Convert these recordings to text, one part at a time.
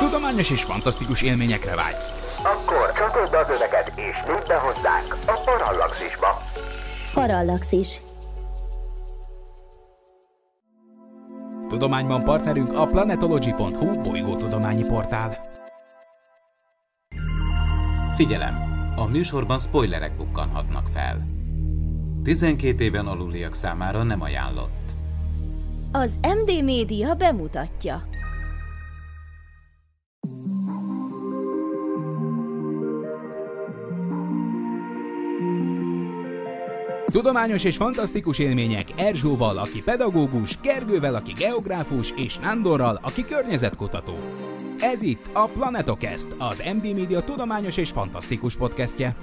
Tudományos és fantasztikus élményekre vágysz. Akkor csatold az öveket és lépj be hozzánk a Parallaxisba. Parallaxis. Tudományban partnerünk a planetology.hu bolygótudományi portál. Figyelem! A műsorban spoilerek bukkanhatnak fel. 12 éven aluliak számára nem ajánlott. Az MD Média bemutatja. Tudományos és fantasztikus élmények Erzsóval, aki pedagógus, Kergővel, aki geográfus, és Nándorral, aki környezetkutató. Ez itt a Planetokest, az MD Media tudományos és fantasztikus podcastje.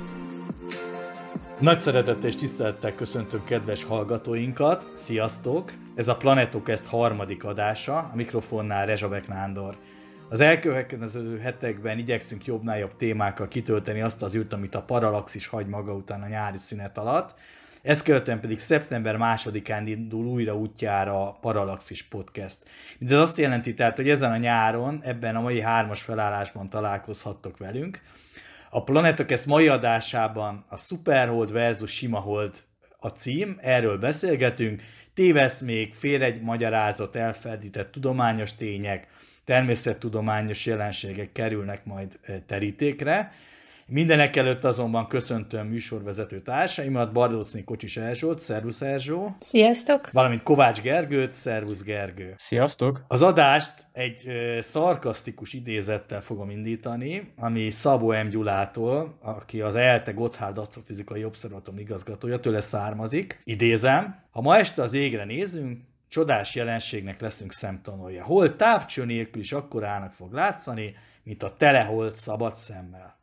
Nagy szeretettel és tisztelettel köszöntöm kedves hallgatóinkat, sziasztok! Ez a Planetokest harmadik adása, a mikrofonnál Rezsabek Nándor. Az elkövetkező hetekben igyekszünk jobbnál jobb témákkal kitölteni azt az űrt, amit a paralaxis hagy maga után a nyári szünet alatt, ezt követően pedig szeptember másodikán indul újra útjára a Paralaxis Podcast. Mindez azt jelenti tehát, hogy ezen a nyáron, ebben a mai hármas felállásban találkozhattok velünk. A Planetok ezt mai adásában a Superhold versus Sima Hold a cím, erről beszélgetünk, tévesz még, fél egy magyarázat, elfedített tudományos tények, természettudományos jelenségek kerülnek majd eh, terítékre. Mindenek előtt azonban köszöntöm műsorvezető társaimat, Bardócni Kocsis Erzsót, szervusz Erzsó. Sziasztok! Valamint Kovács Gergőt, szervusz Gergő. Sziasztok! Az adást egy ö, szarkasztikus idézettel fogom indítani, ami Szabó M. Gyulától, aki az ELTE Gotthard Astrofizikai Obszervatum igazgatója, tőle származik. Idézem, ha ma este az égre nézünk, csodás jelenségnek leszünk szemtanulja. Hol távcső nélkül is akkor állnak fog látszani, mint a teleholt szabad szemmel.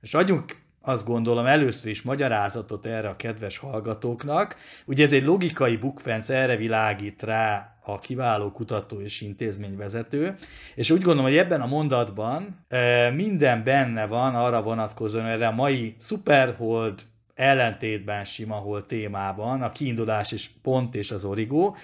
És adjunk azt gondolom először is magyarázatot erre a kedves hallgatóknak. Ugye ez egy logikai bukfenc, erre világít rá a kiváló kutató és intézményvezető, és úgy gondolom, hogy ebben a mondatban e, minden benne van arra vonatkozóan erre a mai szuperhold ellentétben sima hold témában, a kiindulás és pont és az origó,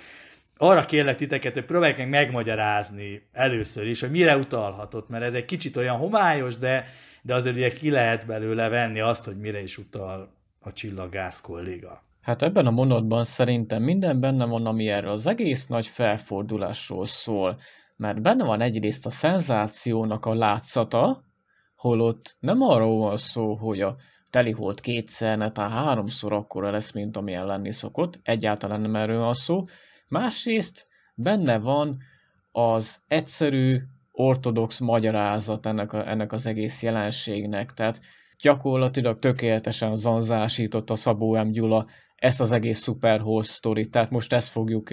arra kérlek titeket, hogy próbálják meg megmagyarázni először is, hogy mire utalhatott, mert ez egy kicsit olyan homályos, de de azért ugye ki lehet belőle venni azt, hogy mire is utal a csillagász kolléga. Hát ebben a mondatban szerintem minden benne van, ami erről az egész nagy felfordulásról szól, mert benne van egyrészt a szenzációnak a látszata, holott nem arról van szó, hogy a telihold kétszer, tehát háromszor akkora lesz, mint amilyen lenni szokott, egyáltalán nem erről van szó. Másrészt benne van az egyszerű ortodox magyarázat ennek, a, ennek az egész jelenségnek. Tehát gyakorlatilag tökéletesen a Szabó M. Gyula ezt az egész szuperhorse sztorit, tehát most ezt fogjuk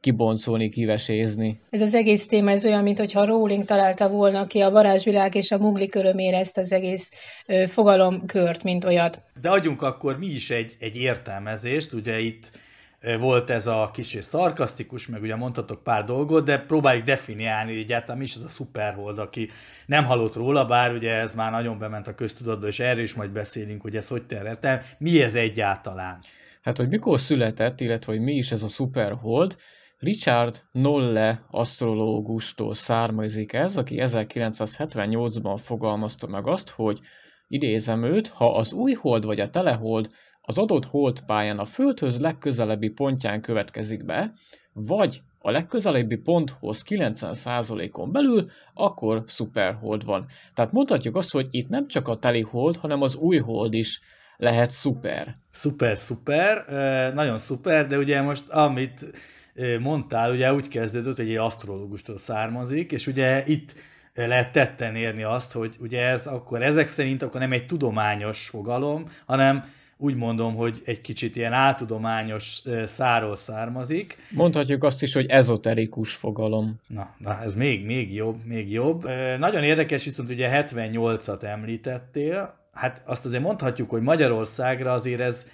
kiboncolni, kivesézni. Ez az egész téma, ez olyan, mintha Rowling találta volna ki a varázsvilág és a mugli körömére ezt az egész fogalomkört, mint olyat. De adjunk akkor mi is egy, egy értelmezést, ugye itt volt ez a és szarkasztikus, meg ugye mondhatok pár dolgot, de próbáljuk definiálni egyáltalán mi is ez a szuperhold, aki nem hallott róla, bár ugye ez már nagyon bement a köztudatba, és erről is majd beszélünk, hogy ez hogy terjedtem. Mi ez egyáltalán? Hát, hogy mikor született, illetve hogy mi is ez a szuperhold, Richard Nolle asztrológustól származik ez, aki 1978-ban fogalmazta meg azt, hogy idézem őt, ha az új hold vagy a telehold az adott pályán a Földhöz legközelebbi pontján következik be, vagy a legközelebbi ponthoz 90%-on belül, akkor szuperhold van. Tehát mondhatjuk azt, hogy itt nem csak a teli hold, hanem az új hold is lehet szuper. Szuper, szuper, nagyon szuper, de ugye most amit mondtál, ugye úgy kezdődött, hogy egy asztrológustól származik, és ugye itt lehet tetten érni azt, hogy ugye ez akkor ezek szerint akkor nem egy tudományos fogalom, hanem úgy mondom, hogy egy kicsit ilyen áltudományos száról származik. Mondhatjuk azt is, hogy ezoterikus fogalom. Na, na ez még, még jobb, még jobb. Nagyon érdekes, viszont ugye 78-at említettél, hát azt azért mondhatjuk, hogy Magyarországra azért ez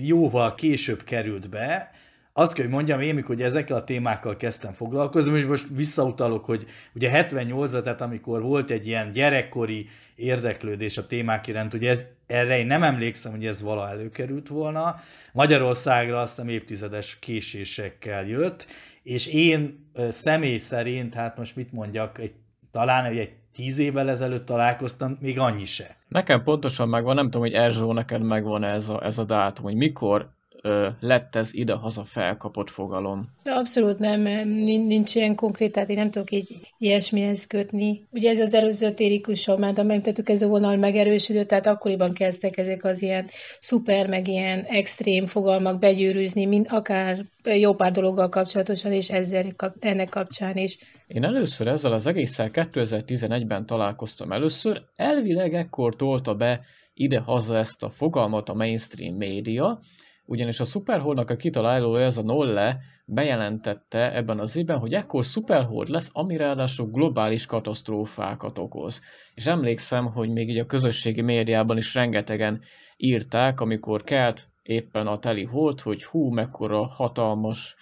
jóval később került be, azt kell, hogy mondjam, én mikor ugye ezekkel a témákkal kezdtem foglalkozni, és most visszautalok, hogy ugye 78-ban, tehát amikor volt egy ilyen gyerekkori érdeklődés a témák iránt, ugye ez, erre én nem emlékszem, hogy ez vala előkerült volna. Magyarországra azt hiszem évtizedes késésekkel jött, és én személy szerint, hát most mit mondjak, egy, talán egy tíz évvel ezelőtt találkoztam, még annyi se. Nekem pontosan megvan, nem tudom, hogy Erzsó, neked megvan ez a, ez a dátum, hogy mikor ö, lett ez ide-haza felkapott fogalom? De abszolút nem, nincs, nincs ilyen konkrét, tehát én nem tudok így ilyesmihez kötni. Ugye ez az előző térikusom, már megtettük ez a vonal megerősödött, tehát akkoriban kezdtek ezek az ilyen szuper, meg ilyen extrém fogalmak begyűrűzni, mint akár jó pár dologgal kapcsolatosan, és ezzel ennek kapcsán is. Én először ezzel az egésszel 2011-ben találkoztam először, elvileg ekkor tolta be ide-haza ezt a fogalmat a mainstream média, ugyanis a Superholdnak a kitalálója, ez a Nolle, bejelentette ebben az évben, hogy ekkor Superhold lesz, ami ráadásul globális katasztrófákat okoz. És emlékszem, hogy még így a közösségi médiában is rengetegen írták, amikor kelt éppen a teli hold, hogy hú, mekkora hatalmas,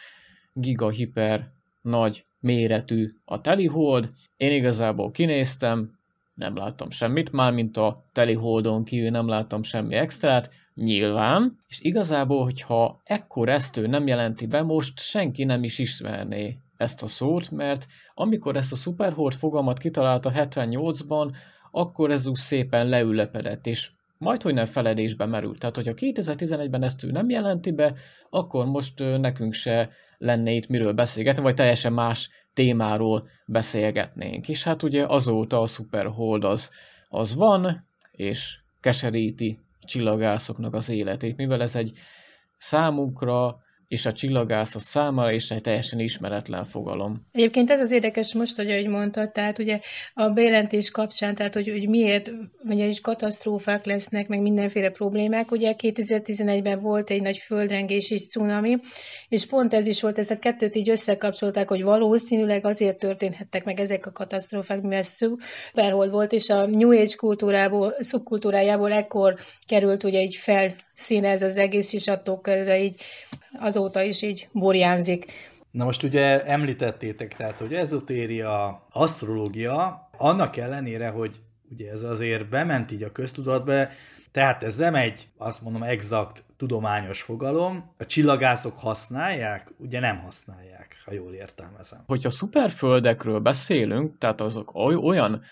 gigahiper nagy méretű a hold. Én igazából kinéztem, nem láttam semmit, mármint a holdon kívül nem láttam semmi extrát, Nyilván, és igazából, hogyha ekkor ő nem jelenti be, most senki nem is ismerné ezt a szót, mert amikor ezt a szuperhold fogalmat kitalálta 78-ban, akkor ez úgy szépen leülepedett, és majd hogy nem feledésbe merült. Tehát, hogyha 2011-ben ezt ő nem jelenti be, akkor most nekünk se lenne itt miről beszélgetni, vagy teljesen más témáról beszélgetnénk. És hát ugye azóta a Superhold az, az van, és keseríti csillagászoknak az életét, mivel ez egy számukra és a csillagász a számára is egy teljesen ismeretlen fogalom. Egyébként ez az érdekes most, hogy ahogy mondtad, tehát ugye a bejelentés kapcsán, tehát hogy, hogy miért, ugye egy katasztrófák lesznek, meg mindenféle problémák, ugye 2011-ben volt egy nagy földrengés és cunami, és pont ez is volt, ezt a kettőt így összekapcsolták, hogy valószínűleg azért történhettek meg ezek a katasztrófák, mivel szuperhold volt, és a New Age kultúrából, szubkultúrájából ekkor került ugye így felszíne ez az egész, és attól így azó azóta is így burjánzik. Na most ugye említettétek, tehát, hogy ezotéria, asztrológia, annak ellenére, hogy ugye ez azért bement így a köztudatba, tehát ez nem egy, azt mondom, exakt tudományos fogalom. A csillagászok használják? Ugye nem használják, ha jól értelmezem. Hogyha szuperföldekről beszélünk, tehát azok olyan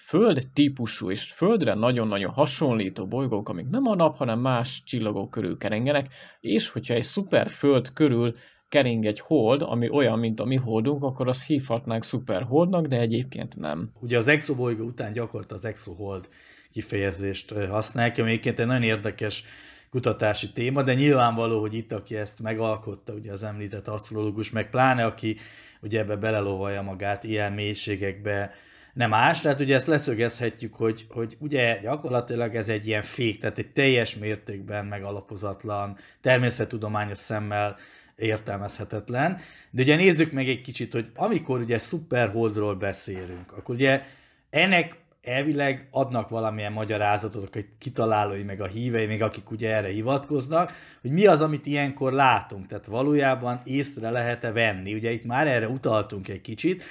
föld típusú és földre nagyon-nagyon hasonlító bolygók, amik nem a nap, hanem más csillagok körül keringenek, és hogyha egy szuper föld körül kering egy hold, ami olyan, mint a mi holdunk, akkor azt hívhatnánk holdnak de egyébként nem. Ugye az exobolygó után gyakorta az exohold kifejezést használják, ami egyébként egy nagyon érdekes kutatási téma, de nyilvánvaló, hogy itt, aki ezt megalkotta, ugye az említett asztrológus, meg pláne, aki ugye ebbe belelovalja magát ilyen mélységekbe, nem más, tehát ugye ezt leszögezhetjük, hogy, hogy ugye gyakorlatilag ez egy ilyen fék, tehát egy teljes mértékben megalapozatlan, természettudományos szemmel értelmezhetetlen. De ugye nézzük meg egy kicsit, hogy amikor ugye szuperholdról beszélünk, akkor ugye ennek elvileg adnak valamilyen magyarázatot a kitalálói, meg a hívei, még akik ugye erre hivatkoznak, hogy mi az, amit ilyenkor látunk, tehát valójában észre lehet-e venni. Ugye itt már erre utaltunk egy kicsit,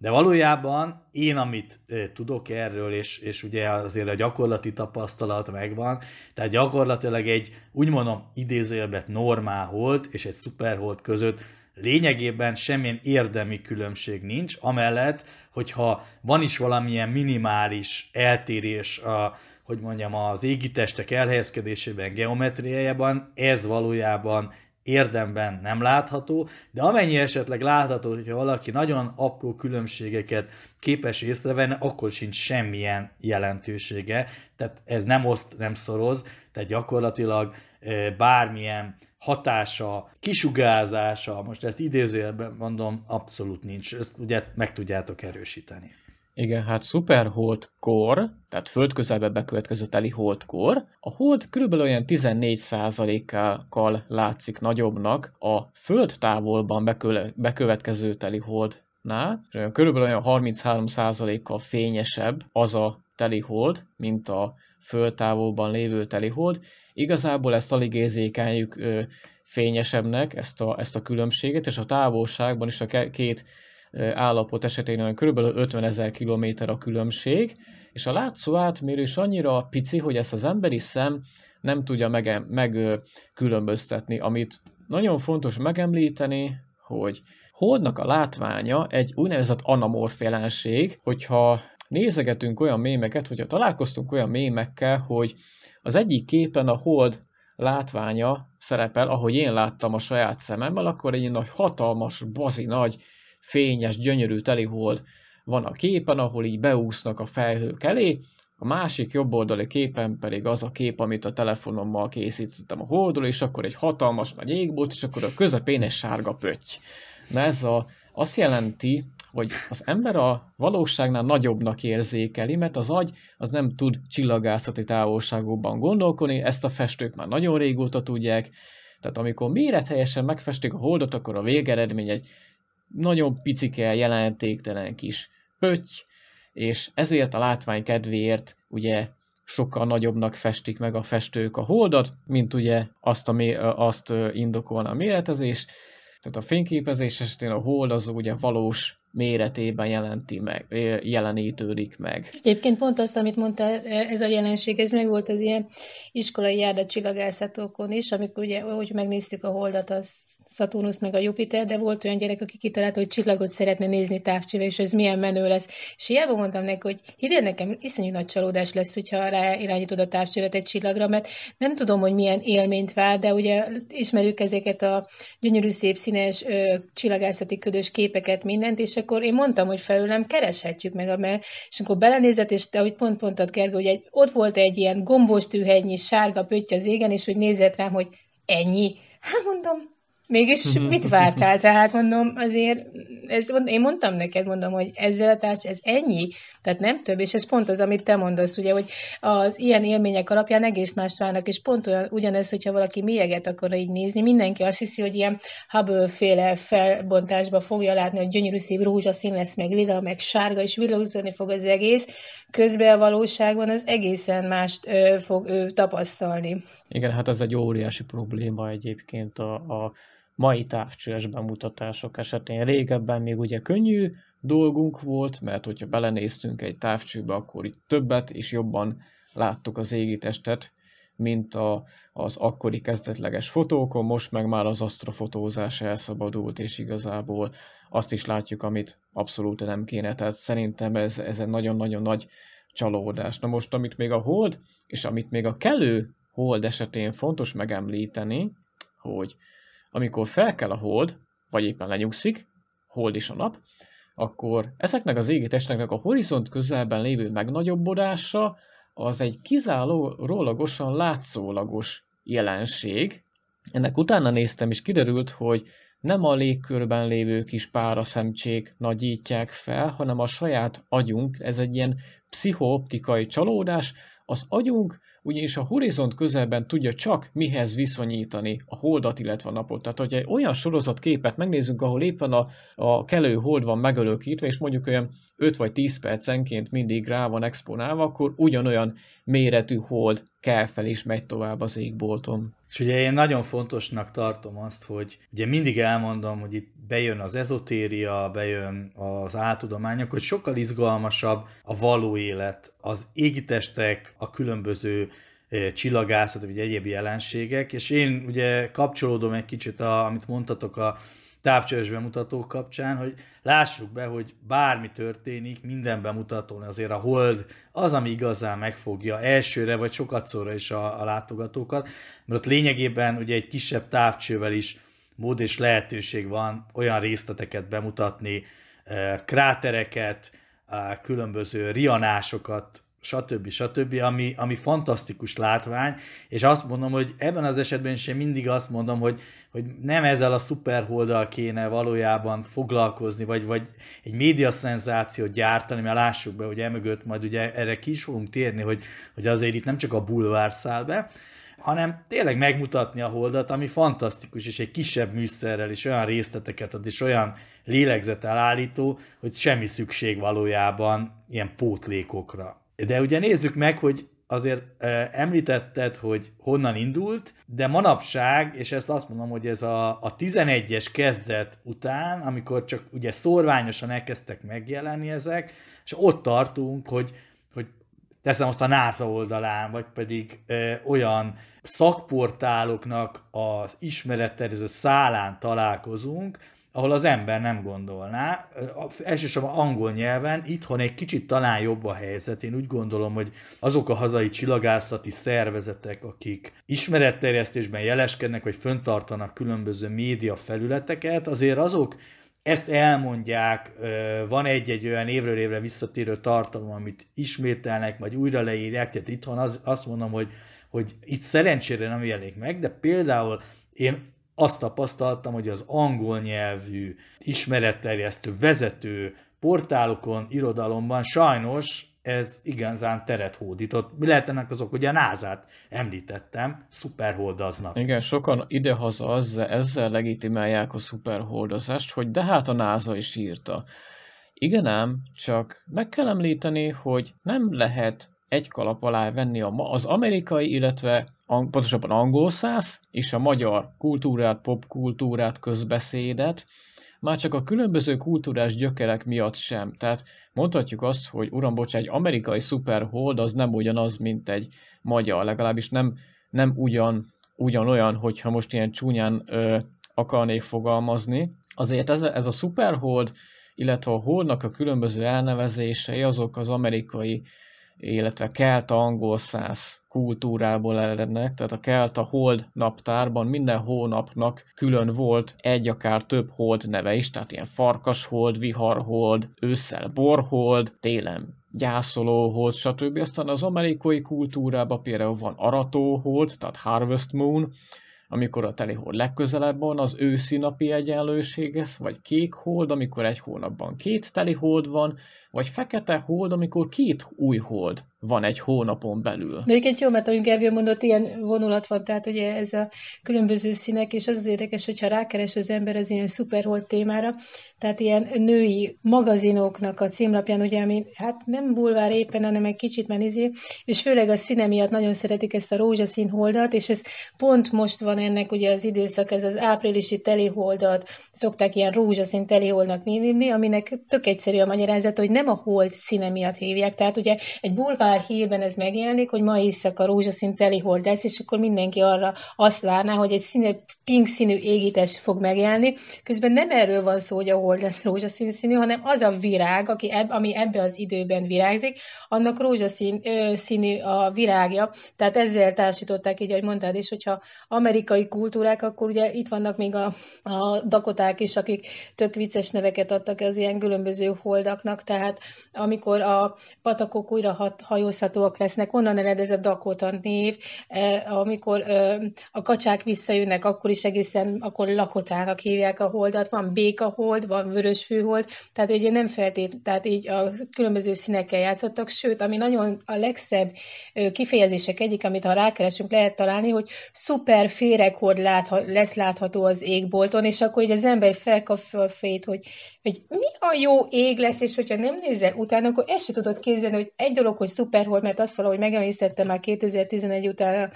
de valójában én, amit tudok erről, és, és ugye azért a gyakorlati tapasztalat megvan, tehát gyakorlatilag egy, úgy mondom, idézőjelben normál hold és egy szuperhold között lényegében semmilyen érdemi különbség nincs, amellett, hogyha van is valamilyen minimális eltérés a, hogy mondjam, az égitestek elhelyezkedésében, geometriájában, ez valójában érdemben nem látható, de amennyi esetleg látható, hogyha valaki nagyon apró különbségeket képes észrevenni, akkor sincs semmilyen jelentősége, tehát ez nem oszt, nem szoroz, tehát gyakorlatilag bármilyen hatása, kisugárzása, most ezt idézőjelben mondom, abszolút nincs. Ezt ugye meg tudjátok erősíteni. Igen, hát szuperholdkor, tehát közelbe bekövetkező teli holdkor, a hold körülbelül olyan 14%-kal látszik nagyobbnak a föld távolban bekövetkező teli holdnál, és olyan körülbelül olyan 33%-kal fényesebb az a teli hold, mint a távolban lévő teli hold. Igazából ezt alig érzékeljük fényesebbnek, ezt a, ezt a különbséget, és a távolságban is a két állapot esetén olyan kb. 50 ezer kilométer a különbség, és a látszó átmérő is annyira pici, hogy ezt az emberi szem nem tudja megkülönböztetni, meg, amit nagyon fontos megemlíteni, hogy Holdnak a látványa egy úgynevezett anamorf jelenség, hogyha nézegetünk olyan mémeket, hogyha találkoztunk olyan mémekkel, hogy az egyik képen a hold látványa szerepel, ahogy én láttam a saját szememmel, akkor egy nagy hatalmas, bazi nagy fényes, gyönyörű telihold van a képen, ahol így beúsznak a felhők elé, a másik jobb oldali képen pedig az a kép, amit a telefonommal készítettem a holdról, és akkor egy hatalmas nagy égbolt, és akkor a közepén egy sárga pötty. Na ez a, azt jelenti, hogy az ember a valóságnál nagyobbnak érzékeli, mert az agy az nem tud csillagászati távolságokban gondolkodni, ezt a festők már nagyon régóta tudják, tehát amikor mérethelyesen megfestik a holdot, akkor a végeredmény egy nagyon picike, jelentéktelen kis pötty, és ezért a látvány kedvéért ugye sokkal nagyobbnak festik meg a festők a holdat, mint ugye azt, ami, azt indokolna a méretezés. Tehát a fényképezés esetén a hold az ugye valós méretében jelenti meg, jelenítődik meg. Egyébként pont azt, amit mondta, ez a jelenség, ez meg volt az ilyen iskolai járdatcsillagászatokon is, amikor ugye, hogy megnéztük a holdat, a Szaturnusz meg a Jupiter, de volt olyan gyerek, aki kitalálta, hogy csillagot szeretne nézni távcsőbe, és ez milyen menő lesz. És hiába mondtam neki, hogy hidd nekem iszonyú nagy csalódás lesz, hogyha rá irányítod a távcsövet egy csillagra, mert nem tudom, hogy milyen élményt vár, de ugye ismerjük ezeket a gyönyörű, szép színes ö, csillagászati ködös képeket, mindent, és a akkor én mondtam, hogy felőlem kereshetjük meg, mert, és akkor belenézett, és te, ahogy pont mondtad, Gergő, hogy egy, ott volt egy ilyen gombos tűhegynyi sárga pötty az égen, és hogy nézett rám, hogy ennyi. Hát mondom, Mégis mhm. mit vártál? Tehát mondom, azért ez, én mondtam neked, mondom, hogy ezzel a társ, ez ennyi, tehát nem több, és ez pont az, amit te mondasz, ugye, hogy az ilyen élmények alapján egész más válnak, és pont olyan, ugyanez, hogyha valaki mélyeget akar így nézni, mindenki azt hiszi, hogy ilyen Hubble-féle felbontásba fogja látni, hogy gyönyörű szív rózsaszín lesz, meg lila, meg sárga, és villogzódni fog az egész, közben a valóságban az egészen mást ö, fog ö, tapasztalni. Igen, hát ez egy óriási probléma egyébként a, a mai távcsős bemutatások esetén régebben még ugye könnyű dolgunk volt, mert hogyha belenéztünk egy távcsőbe, akkor itt többet és jobban láttuk az égitestet, mint a, az akkori kezdetleges fotókon, most meg már az asztrofotózás elszabadult, és igazából azt is látjuk, amit abszolút nem kéne, tehát szerintem ez, ez egy nagyon-nagyon nagy csalódás. Na most, amit még a hold, és amit még a kelő hold esetén fontos megemlíteni, hogy amikor kell a hold, vagy éppen lenyugszik, hold is a nap, akkor ezeknek az égitesteknek a horizont közelben lévő megnagyobbodása az egy kizárólagosan látszólagos jelenség. Ennek utána néztem, és kiderült, hogy nem a légkörben lévő kis páraszemcsék nagyítják fel, hanem a saját agyunk, ez egy ilyen pszichooptikai csalódás, az agyunk ugyanis a horizont közelben tudja csak mihez viszonyítani a holdat, illetve a napot. Tehát, hogyha egy olyan sorozat képet megnézünk, ahol éppen a, a kelő hold van megölökítve, és mondjuk olyan 5 vagy 10 percenként mindig rá van exponálva, akkor ugyanolyan méretű hold kell fel és megy tovább az égbolton. És ugye én nagyon fontosnak tartom azt, hogy ugye mindig elmondom, hogy itt bejön az ezotéria, bejön az áltudományok, hogy sokkal izgalmasabb a való élet, az égitestek, a különböző eh, csillagászat, vagy egyéb jelenségek, és én ugye kapcsolódom egy kicsit, a, amit mondtatok a távcsöves bemutató kapcsán, hogy lássuk be, hogy bármi történik, minden bemutatón azért a hold az, ami igazán megfogja elsőre vagy szóra is a, a látogatókat, mert ott lényegében ugye egy kisebb távcsővel is mód és lehetőség van olyan részleteket bemutatni, eh, krátereket, eh, különböző rianásokat, stb. stb., ami, ami fantasztikus látvány, és azt mondom, hogy ebben az esetben is én mindig azt mondom, hogy, hogy nem ezzel a szuperholddal kéne valójában foglalkozni, vagy, vagy egy média gyártani, mert lássuk be, hogy emögött majd ugye erre ki is fogunk térni, hogy, hogy azért itt nem csak a bulvár száll be, hanem tényleg megmutatni a holdat, ami fantasztikus, és egy kisebb műszerrel is olyan részleteket ad, és olyan lélegzetelállító, hogy semmi szükség valójában ilyen pótlékokra. De ugye nézzük meg, hogy azért említetted, hogy honnan indult, de manapság, és ezt azt mondom, hogy ez a, a 11-es kezdet után, amikor csak ugye szorványosan elkezdtek megjelenni ezek, és ott tartunk, hogy, hogy teszem azt a NASA oldalán, vagy pedig ö, olyan szakportáloknak az ismeretterjező szálán találkozunk, ahol az ember nem gondolná. Elsősorban angol nyelven, itthon egy kicsit talán jobb a helyzet. Én úgy gondolom, hogy azok a hazai csillagászati szervezetek, akik ismeretterjesztésben jeleskednek, vagy föntartanak különböző média felületeket, azért azok ezt elmondják, van egy-egy olyan évről évre visszatérő tartalom, amit ismételnek, vagy újra leírják, tehát itthon az, azt mondom, hogy, hogy itt szerencsére nem jelenik meg, de például én azt tapasztaltam, hogy az angol nyelvű, ismeretterjesztő, vezető portálokon, irodalomban sajnos ez igazán teret hódított. Mi lehet ennek azok, ugye názát említettem, szuperholdaznak. Igen, sokan idehaza azzal, ezzel legitimálják a szuperholdazást, hogy de hát a náza is írta. Igen ám, csak meg kell említeni, hogy nem lehet egy kalap alá venni a, az amerikai, illetve ang, pontosabban angol száz és a magyar kultúrát, popkultúrát, közbeszédet, már csak a különböző kultúrás gyökerek miatt sem. Tehát mondhatjuk azt, hogy uram, bocs, egy amerikai szuperhold az nem ugyanaz, mint egy magyar, legalábbis nem, nem ugyan, ugyanolyan, hogyha most ilyen csúnyán ö, akarnék fogalmazni. Azért ez a, ez a szuperhold, illetve a holdnak a különböző elnevezései, azok az amerikai illetve kelta angol száz kultúrából erednek, tehát a kelta a hold naptárban minden hónapnak külön volt egy akár több hold neve is, tehát ilyen farkashold, hold, ősszel borhold, télen gyászoló hold, stb. Aztán az amerikai kultúrában például van arató hold, tehát harvest moon, amikor a teli hold legközelebb van, az őszi napi egyenlőséghez, vagy kék hold, amikor egy hónapban két teli hold van, vagy fekete hold, amikor két új hold van egy hónapon belül. De egyébként jó, mert ahogy Gergő mondott, ilyen vonulat van, tehát ugye ez a különböző színek, és az az érdekes, hogyha rákeres az ember az ilyen szuperhold témára, tehát ilyen női magazinoknak a címlapján, ugye, ami hát nem bulvár éppen, hanem egy kicsit menizé, és főleg a színe miatt nagyon szeretik ezt a rózsaszín holdat, és ez pont most van ennek ugye az időszak, ez az áprilisi holdat, szokták ilyen rózsaszín holdnak vinni, aminek tök egyszerű a magyarázat, hogy nem a hold színe miatt hívják, tehát ugye egy bulvár hírben ez megjelenik, hogy ma éjszaka rózsaszín teli hold lesz, és akkor mindenki arra azt várná, hogy egy színe, pink színű égítés fog megjelenni. Közben nem erről van szó, hogy a hold lesz rózsaszín színű, hanem az a virág, aki eb, ami ebbe az időben virágzik, annak rózsaszín ö, színű a virágja. Tehát ezzel társították így, ahogy mondtad és hogyha amerikai kultúrák, akkor ugye itt vannak még a, a dakoták is, akik tök vicces neveket adtak az ilyen különböző holdaknak, tehát tehát amikor a patakok újra hajózhatóak lesznek, onnan ered ez a Dakota név, e, amikor a kacsák visszajönnek, akkor is egészen, akkor lakotának hívják a holdat, van békahold, van vörös tehát ugye nem feltét, tehát így a különböző színekkel játszottak, sőt, ami nagyon a legszebb kifejezések egyik, amit ha rákeresünk, lehet találni, hogy szuper féreghord látha, lesz látható az égbolton, és akkor így az ember felkap fel fejét, hogy hogy mi a jó ég lesz, és hogyha nem nézel utána, akkor ezt se tudod képzelni, hogy egy dolog, hogy szuper volt, mert azt valahogy megemésztette már 2011 után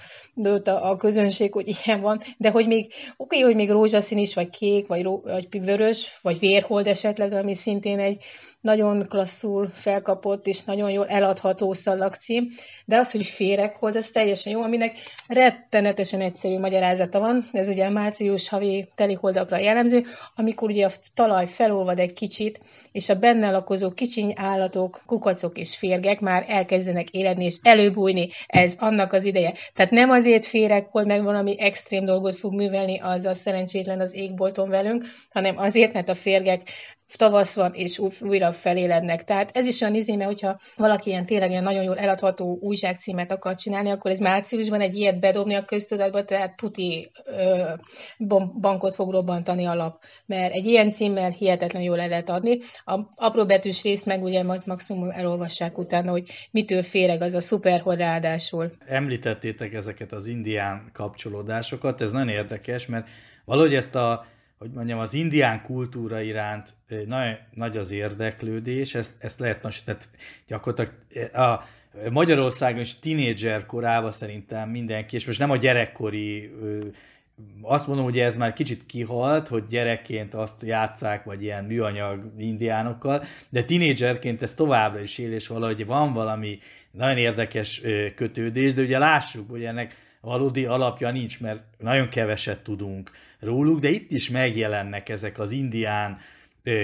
a, a közönség, hogy ilyen van, de hogy még, oké, okay, hogy még rózsaszín is, vagy kék, vagy, vagy vörös, vagy vérhold esetleg, ami szintén egy, nagyon klasszul felkapott és nagyon jól eladható szalagcím, de az, hogy volt, ez teljesen jó, aminek rettenetesen egyszerű magyarázata van, ez ugye március havi holdakra jellemző, amikor ugye a talaj felolvad egy kicsit, és a benne lakozó kicsiny állatok, kukacok és férgek már elkezdenek éledni és előbújni, ez annak az ideje. Tehát nem azért volt, meg valami extrém dolgot fog művelni az a szerencsétlen az égbolton velünk, hanem azért, mert a férgek tavasz van, és újra felélednek. Tehát ez is olyan izé, mert hogyha valaki ilyen tényleg ilyen nagyon jól eladható újságcímet akar csinálni, akkor ez márciusban egy ilyet bedobni a köztudatba, tehát tuti ö, bankot fog robbantani a lap. Mert egy ilyen címmel hihetetlen jól el lehet adni. A apró betűs részt meg ugye majd maximum elolvassák utána, hogy mitől féreg az a szuper ráadásul. Említettétek ezeket az indián kapcsolódásokat, ez nagyon érdekes, mert valahogy ezt a hogy mondjam, az indián kultúra iránt nagy, nagy az érdeklődés, ezt, ezt lehet, tehát gyakorlatilag a, Magyarországon is tinédzser korában szerintem mindenki, és most nem a gyerekkori, azt mondom, hogy ez már kicsit kihalt, hogy gyerekként azt játszák, vagy ilyen műanyag indiánokkal, de tinédzserként ez továbbra is él, és valahogy van valami nagyon érdekes kötődés, de ugye lássuk, hogy ennek valódi alapja nincs, mert nagyon keveset tudunk róluk, de itt is megjelennek ezek az indián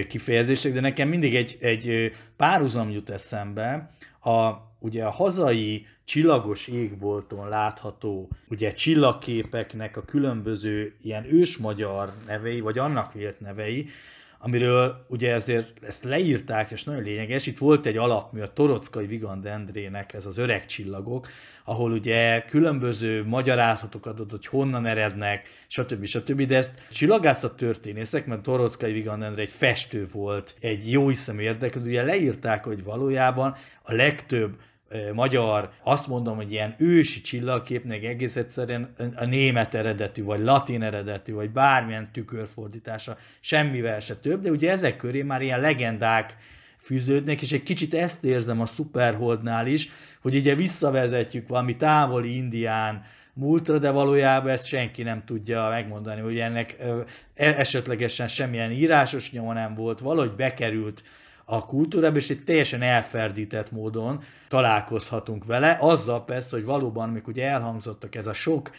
kifejezések, de nekem mindig egy, egy párhuzam jut eszembe, a, ugye a hazai csillagos égbolton látható ugye csillagképeknek a különböző ilyen ősmagyar nevei, vagy annak vélt nevei, amiről ugye ezért ezt leírták, és nagyon lényeges, itt volt egy alapmű, a Torockai Vigand Endrének, ez az öreg csillagok, ahol ugye különböző magyarázatokat adott, hogy honnan erednek, stb. stb. De ezt csillagászat történészek, mert Torockai Vigand Endre egy festő volt, egy jó hiszemű érdeklődő, ugye leírták, hogy valójában a legtöbb magyar, azt mondom, hogy ilyen ősi csillagképnek egész egyszerűen a német eredetű, vagy latin eredetű, vagy bármilyen tükörfordítása semmivel se több, de ugye ezek köré már ilyen legendák fűződnek, és egy kicsit ezt érzem a Superholdnál is, hogy ugye visszavezetjük valami távoli indián múltra, de valójában ezt senki nem tudja megmondani, hogy ennek e-, esetlegesen semmilyen írásos nyoma nem volt, valahogy bekerült a kultúrában, és egy teljesen elferdített módon találkozhatunk vele, azzal persze, hogy valóban, amikor ugye elhangzottak, ez a sok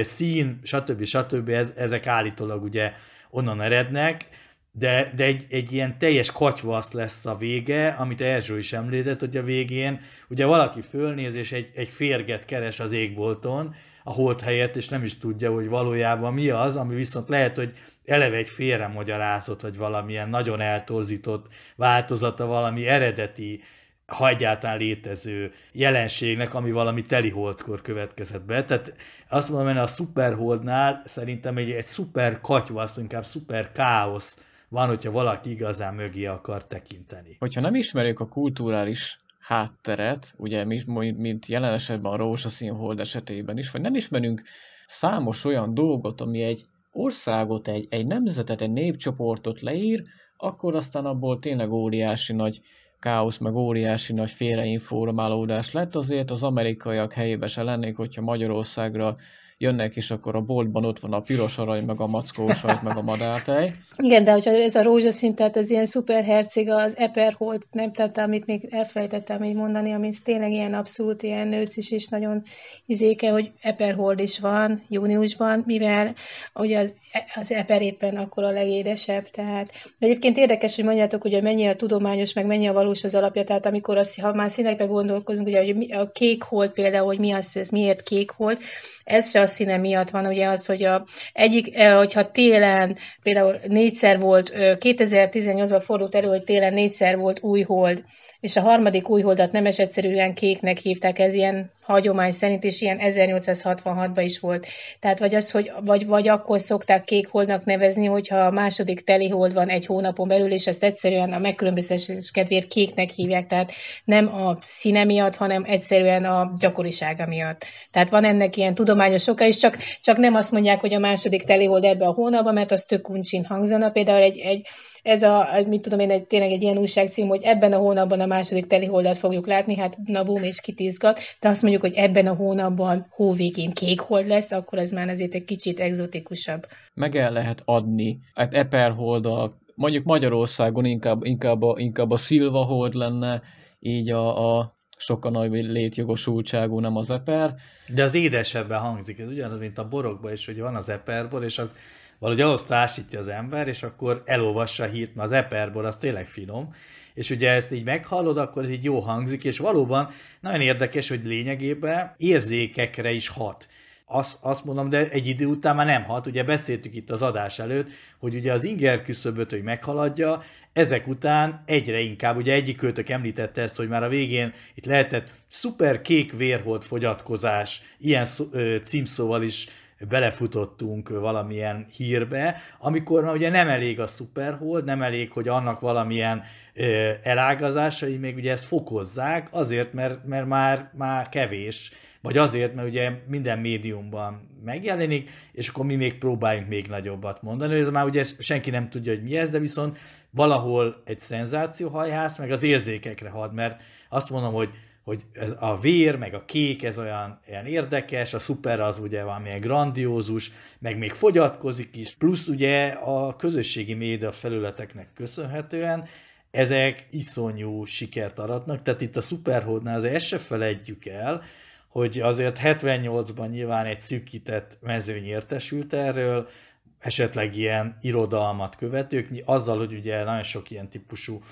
szín, stb. stb. Ez, ezek állítólag ugye onnan erednek, de, de egy, egy ilyen teljes katyvasz lesz a vége, amit Erzsó is említett, hogy a végén ugye valaki fölnéz, és egy, egy férget keres az égbolton, a hold helyett, és nem is tudja, hogy valójában mi az, ami viszont lehet, hogy eleve egy félremagyarázott, vagy valamilyen nagyon eltorzított változata valami eredeti, ha egyáltalán létező jelenségnek, ami valami holdkor következett be. Tehát azt mondom, hogy a szuperholdnál szerintem egy, egy szuper katyva, azt inkább szuper káosz van, hogyha valaki igazán mögé akar tekinteni. Hogyha nem ismerjük a kulturális hátteret, ugye mi, mint jelen esetben a rózsaszín esetében is, vagy nem ismerünk számos olyan dolgot, ami egy országot, egy, egy nemzetet, egy népcsoportot leír, akkor aztán abból tényleg óriási nagy káosz, meg óriási nagy félreinformálódás lett, azért az amerikaiak helyébe se lennék, hogyha Magyarországra jönnek, és akkor a boltban ott van a piros arany, meg a mackós meg a madártej. Igen, de hogyha ez a rózsaszín, tehát ez ilyen szuperherceg, az Eperhold, nem, tehát amit még elfelejtettem így mondani, amit tényleg ilyen abszolút, ilyen nőc is nagyon izéke, hogy Eperhold is van júniusban, mivel ugye az, az Eper éppen akkor a legédesebb, tehát de egyébként érdekes, hogy mondjátok, hogy mennyi a tudományos, meg mennyi a valós az alapja, tehát amikor azt, ha már színekbe gondolkozunk, ugye hogy a kék hold például, hogy mi az, ez miért kék hold, ez se a színe miatt van, ugye az, hogy a egyik, eh, hogyha télen például négyszer volt, 2018-ban fordult elő, hogy télen négyszer volt újhold, és a harmadik újholdat nem egyszerűen kéknek hívták, ez ilyen hagyomány szerint, és ilyen 1866-ban is volt. Tehát vagy az, hogy vagy, vagy akkor szokták kékholdnak nevezni, hogyha a második teli hold van egy hónapon belül, és ezt egyszerűen a megkülönböztetés kedvéért kéknek hívják, tehát nem a színe miatt, hanem egyszerűen a gyakorisága miatt. Tehát van ennek ilyen tudományos tudományos oka is, csak, csak nem azt mondják, hogy a második telihold ebbe a hónapban, mert az tök uncsin hangzana. Például egy, egy ez a, mit tudom én, egy, tényleg egy ilyen újságcím, hogy ebben a hónapban a második teliholdat fogjuk látni, hát na boom, és kitizgat, de azt mondjuk, hogy ebben a hónapban hóvégén kék hold lesz, akkor ez már azért egy kicsit exotikusabb. Meg el lehet adni hát eperholddal, mondjuk Magyarországon inkább, inkább, a, inkább a szilva hold lenne, így a, a sokkal a létjogosultságú, nem az eper. De az édesebben hangzik, ez ugyanaz, mint a borokban is, hogy van az eperbor, és az valahogy ahhoz társítja az ember, és akkor elolvassa a hírt, mert az eperbor az tényleg finom, és ugye ezt így meghallod, akkor ez így jó hangzik, és valóban nagyon érdekes, hogy lényegében érzékekre is hat. Azt, azt mondom, de egy idő után már nem hat. Ugye beszéltük itt az adás előtt, hogy ugye az inger küszöböt, hogy meghaladja, ezek után egyre inkább, ugye egyik költök említette ezt, hogy már a végén itt lehetett szuper kék vérholt fogyatkozás, ilyen szó, ö, címszóval is belefutottunk valamilyen hírbe, amikor már ugye nem elég a szuperhold, nem elég, hogy annak valamilyen ö, elágazásai, még ugye ezt fokozzák, azért, mert, mert már, már kevés vagy azért, mert ugye minden médiumban megjelenik, és akkor mi még próbáljunk még nagyobbat mondani. Ez már ugye senki nem tudja, hogy mi ez, de viszont valahol egy hajház, meg az érzékekre had, mert azt mondom, hogy hogy ez a vér, meg a kék, ez olyan, olyan érdekes, a szuper az ugye valamilyen grandiózus, meg még fogyatkozik is, plusz ugye a közösségi média felületeknek köszönhetően ezek iszonyú sikert aratnak, tehát itt a szuperhódnál az ezt se felejtjük el, hogy azért 78-ban nyilván egy szűkített mezőny értesült erről, esetleg ilyen irodalmat követők, azzal, hogy ugye nagyon sok ilyen típusú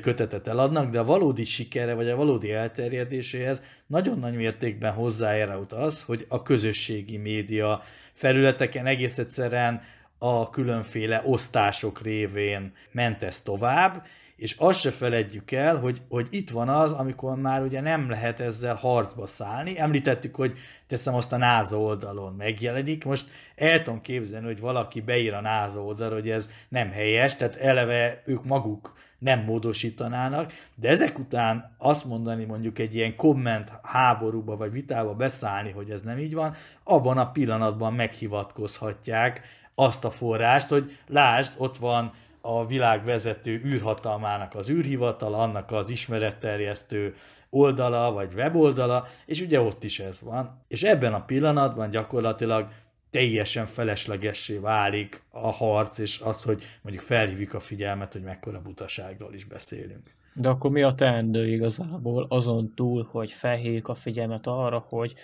kötetet eladnak, de a valódi sikere, vagy a valódi elterjedéséhez nagyon nagy mértékben hozzájárult az, hogy a közösségi média felületeken egész egyszerűen a különféle osztások révén ment ez tovább, és azt se felejtjük el, hogy, hogy itt van az, amikor már ugye nem lehet ezzel harcba szállni. Említettük, hogy teszem azt a NASA oldalon megjelenik. Most el tudom képzelni, hogy valaki beír a NASA oldalra, hogy ez nem helyes, tehát eleve ők maguk nem módosítanának, de ezek után azt mondani mondjuk egy ilyen komment háborúba vagy vitába beszállni, hogy ez nem így van, abban a pillanatban meghivatkozhatják azt a forrást, hogy lásd, ott van a világ vezető űrhatalmának az űrhivatal, annak az ismeretterjesztő oldala vagy weboldala, és ugye ott is ez van. És ebben a pillanatban gyakorlatilag teljesen feleslegessé válik a harc, és az, hogy mondjuk felhívjuk a figyelmet, hogy mekkora butaságról is beszélünk. De akkor mi a teendő igazából azon túl, hogy felhívjuk a figyelmet arra, hogy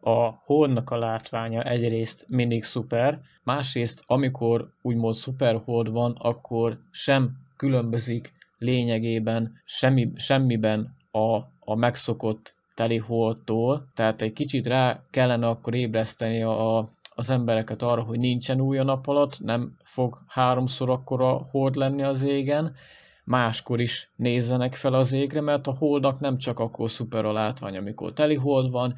a holdnak a látványa egyrészt mindig szuper, másrészt amikor úgymond hord van, akkor sem különbözik lényegében semmi, semmiben a, a megszokott teli holdtól, tehát egy kicsit rá kellene akkor ébreszteni a, az embereket arra, hogy nincsen új a nap alatt, nem fog háromszor akkora hold lenni az égen, máskor is nézzenek fel az égre, mert a holdnak nem csak akkor szuper a látvány, amikor teli hold van,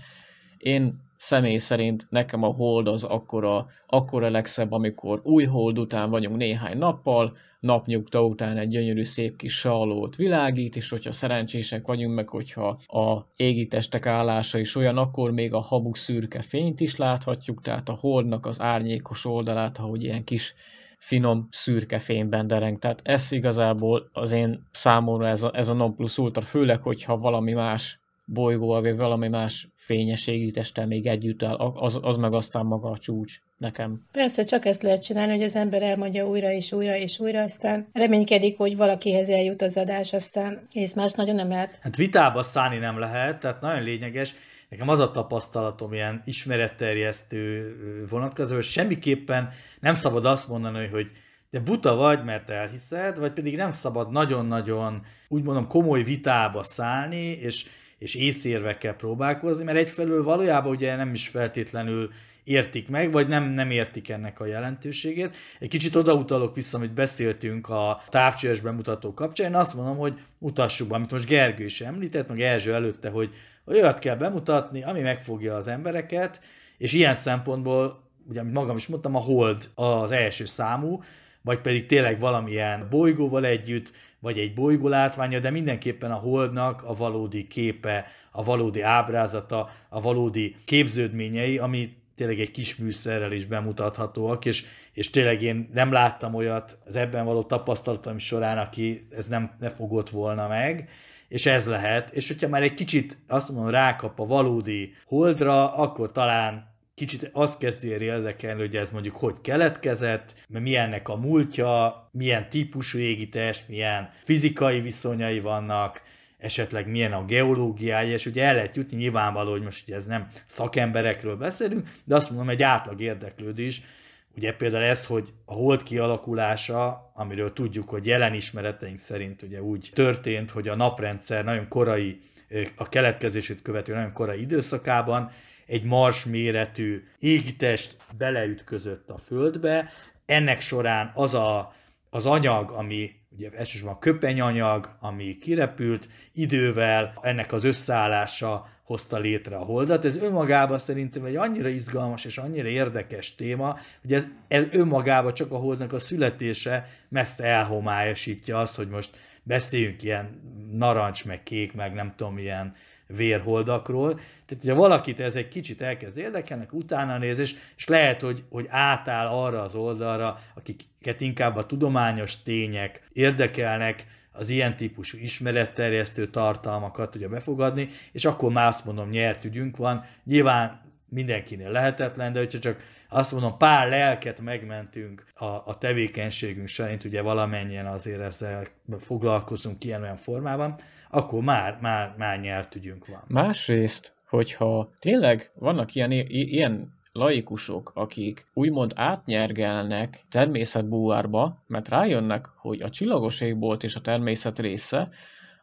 én személy szerint nekem a hold az akkora, akkora legszebb, amikor új hold után vagyunk néhány nappal, napnyugta után egy gyönyörű szép kis salót világít, és hogyha szerencsések vagyunk, meg hogyha a égitestek állása is olyan, akkor még a habuk szürke fényt is láthatjuk, tehát a holdnak az árnyékos oldalát, ahogy ilyen kis finom szürke fényben dereng. Tehát ez igazából az én számomra ez a, ez a non plus ultra, főleg, hogyha valami más bolygó, vagy valami más fényességű testtel még együtt el, az, az meg aztán maga a csúcs nekem. Persze, csak ezt lehet csinálni, hogy az ember elmondja újra és újra és újra, aztán reménykedik, hogy valakihez eljut az adás, aztán és más nagyon nem lehet. Hát vitába szállni nem lehet, tehát nagyon lényeges. Nekem az a tapasztalatom ilyen ismeretterjesztő vonatkozó, hogy semmiképpen nem szabad azt mondani, hogy de buta vagy, mert elhiszed, vagy pedig nem szabad nagyon-nagyon, úgy mondom, komoly vitába szállni, és és észérvekkel próbálkozni, mert egyfelől valójában ugye nem is feltétlenül értik meg, vagy nem, nem értik ennek a jelentőségét. Egy kicsit odautalok vissza, amit beszéltünk a távcsőes bemutató kapcsán, én azt mondom, hogy mutassuk be, amit most Gergő is említett, meg Erzső előtte, hogy olyat kell bemutatni, ami megfogja az embereket, és ilyen szempontból, ugye amit magam is mondtam, a Hold az első számú, vagy pedig tényleg valamilyen bolygóval együtt, vagy egy bolygó látványa, de mindenképpen a holdnak a valódi képe, a valódi ábrázata, a valódi képződményei, ami tényleg egy kis műszerrel is bemutathatóak, és, és tényleg én nem láttam olyat az ebben való tapasztalatom során, aki ez nem ne fogott volna meg, és ez lehet, és hogyha már egy kicsit azt mondom rákap a valódi holdra, akkor talán kicsit azt kezdi el érdekelni, hogy ez mondjuk hogy keletkezett, milyennek a múltja, milyen típusú égitest, milyen fizikai viszonyai vannak, esetleg milyen a geológiája, és ugye el lehet jutni, nyilvánvaló, hogy most ugye ez nem szakemberekről beszélünk, de azt mondom, egy átlag érdeklődő is, ugye például ez, hogy a hold kialakulása, amiről tudjuk, hogy jelen ismereteink szerint ugye úgy történt, hogy a naprendszer nagyon korai, eh, a keletkezését követő nagyon korai időszakában egy mars méretű égitest beleütközött a földbe. Ennek során az a, az anyag, ami ugye elsősorban a köpenyanyag, ami kirepült, idővel ennek az összeállása hozta létre a holdat. Ez önmagában szerintem egy annyira izgalmas és annyira érdekes téma, hogy ez, ez önmagában csak a holdnak a születése messze elhomályosítja azt, hogy most beszéljünk ilyen narancs, meg kék, meg nem tudom, ilyen vérholdakról. Tehát, hogyha valakit ez egy kicsit elkezd érdekelnek, utána néz, és, és lehet, hogy, hogy átáll arra az oldalra, akiket inkább a tudományos tények érdekelnek, az ilyen típusú ismeretterjesztő tartalmakat tudja befogadni, és akkor már azt mondom, nyert ügyünk van. Nyilván mindenkinél lehetetlen, de hogyha csak azt mondom, pár lelket megmentünk a, a tevékenységünk szerint, ugye valamennyien azért ezzel foglalkozunk ilyen olyan formában, akkor már, már, már nyert van. Másrészt, hogyha tényleg vannak ilyen, ilyen laikusok, akik úgymond átnyergelnek természetbúvárba, mert rájönnek, hogy a csillagos égbolt is a természet része,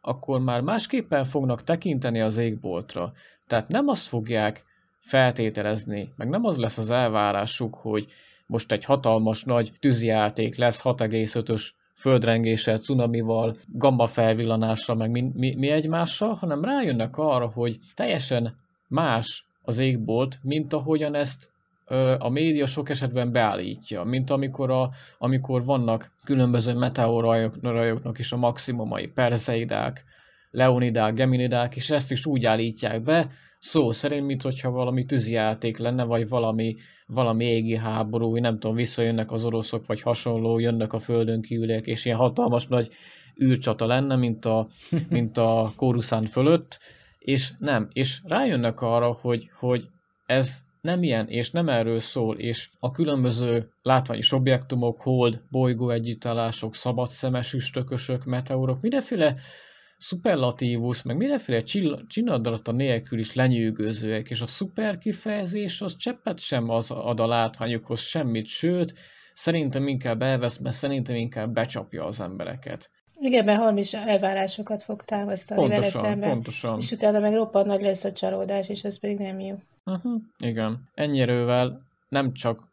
akkor már másképpen fognak tekinteni az égboltra. Tehát nem azt fogják feltételezni, meg nem az lesz az elvárásuk, hogy most egy hatalmas nagy tűzjáték lesz 6,5-ös földrengéssel, cunamival, gamba felvillanásra, meg mi, mi, mi egymással, hanem rájönnek arra, hogy teljesen más az égbolt, mint ahogyan ezt a média sok esetben beállítja, mint amikor, a, amikor vannak különböző meteorajoknak is a maximumai, perzeidák, leonidák, geminidák, és ezt is úgy állítják be, szó szerint, mint hogyha valami tűzijáték lenne, vagy valami, valami égi háború, nem tudom, visszajönnek az oroszok, vagy hasonló, jönnek a földön kívüliek, és ilyen hatalmas nagy űrcsata lenne, mint a, mint a Kóruszán fölött, és nem, és rájönnek arra, hogy, hogy ez nem ilyen, és nem erről szól, és a különböző látványos objektumok, hold, bolygó együttállások, szabadszemes üstökösök, meteorok, mindenféle szuperlatívus, meg mindenféle csinadrata nélkül is lenyűgözőek, és a szuper kifejezés az cseppet sem az ad a látványokhoz semmit, sőt, szerintem inkább elvesz, mert szerintem inkább becsapja az embereket. Igen, mert hamis elvárásokat fog támasztani pontosan, vele szemben. Pontosan. És utána meg roppant nagy lesz a csalódás, és ez pedig nem jó. Uh-huh, igen. Ennyirevel nem csak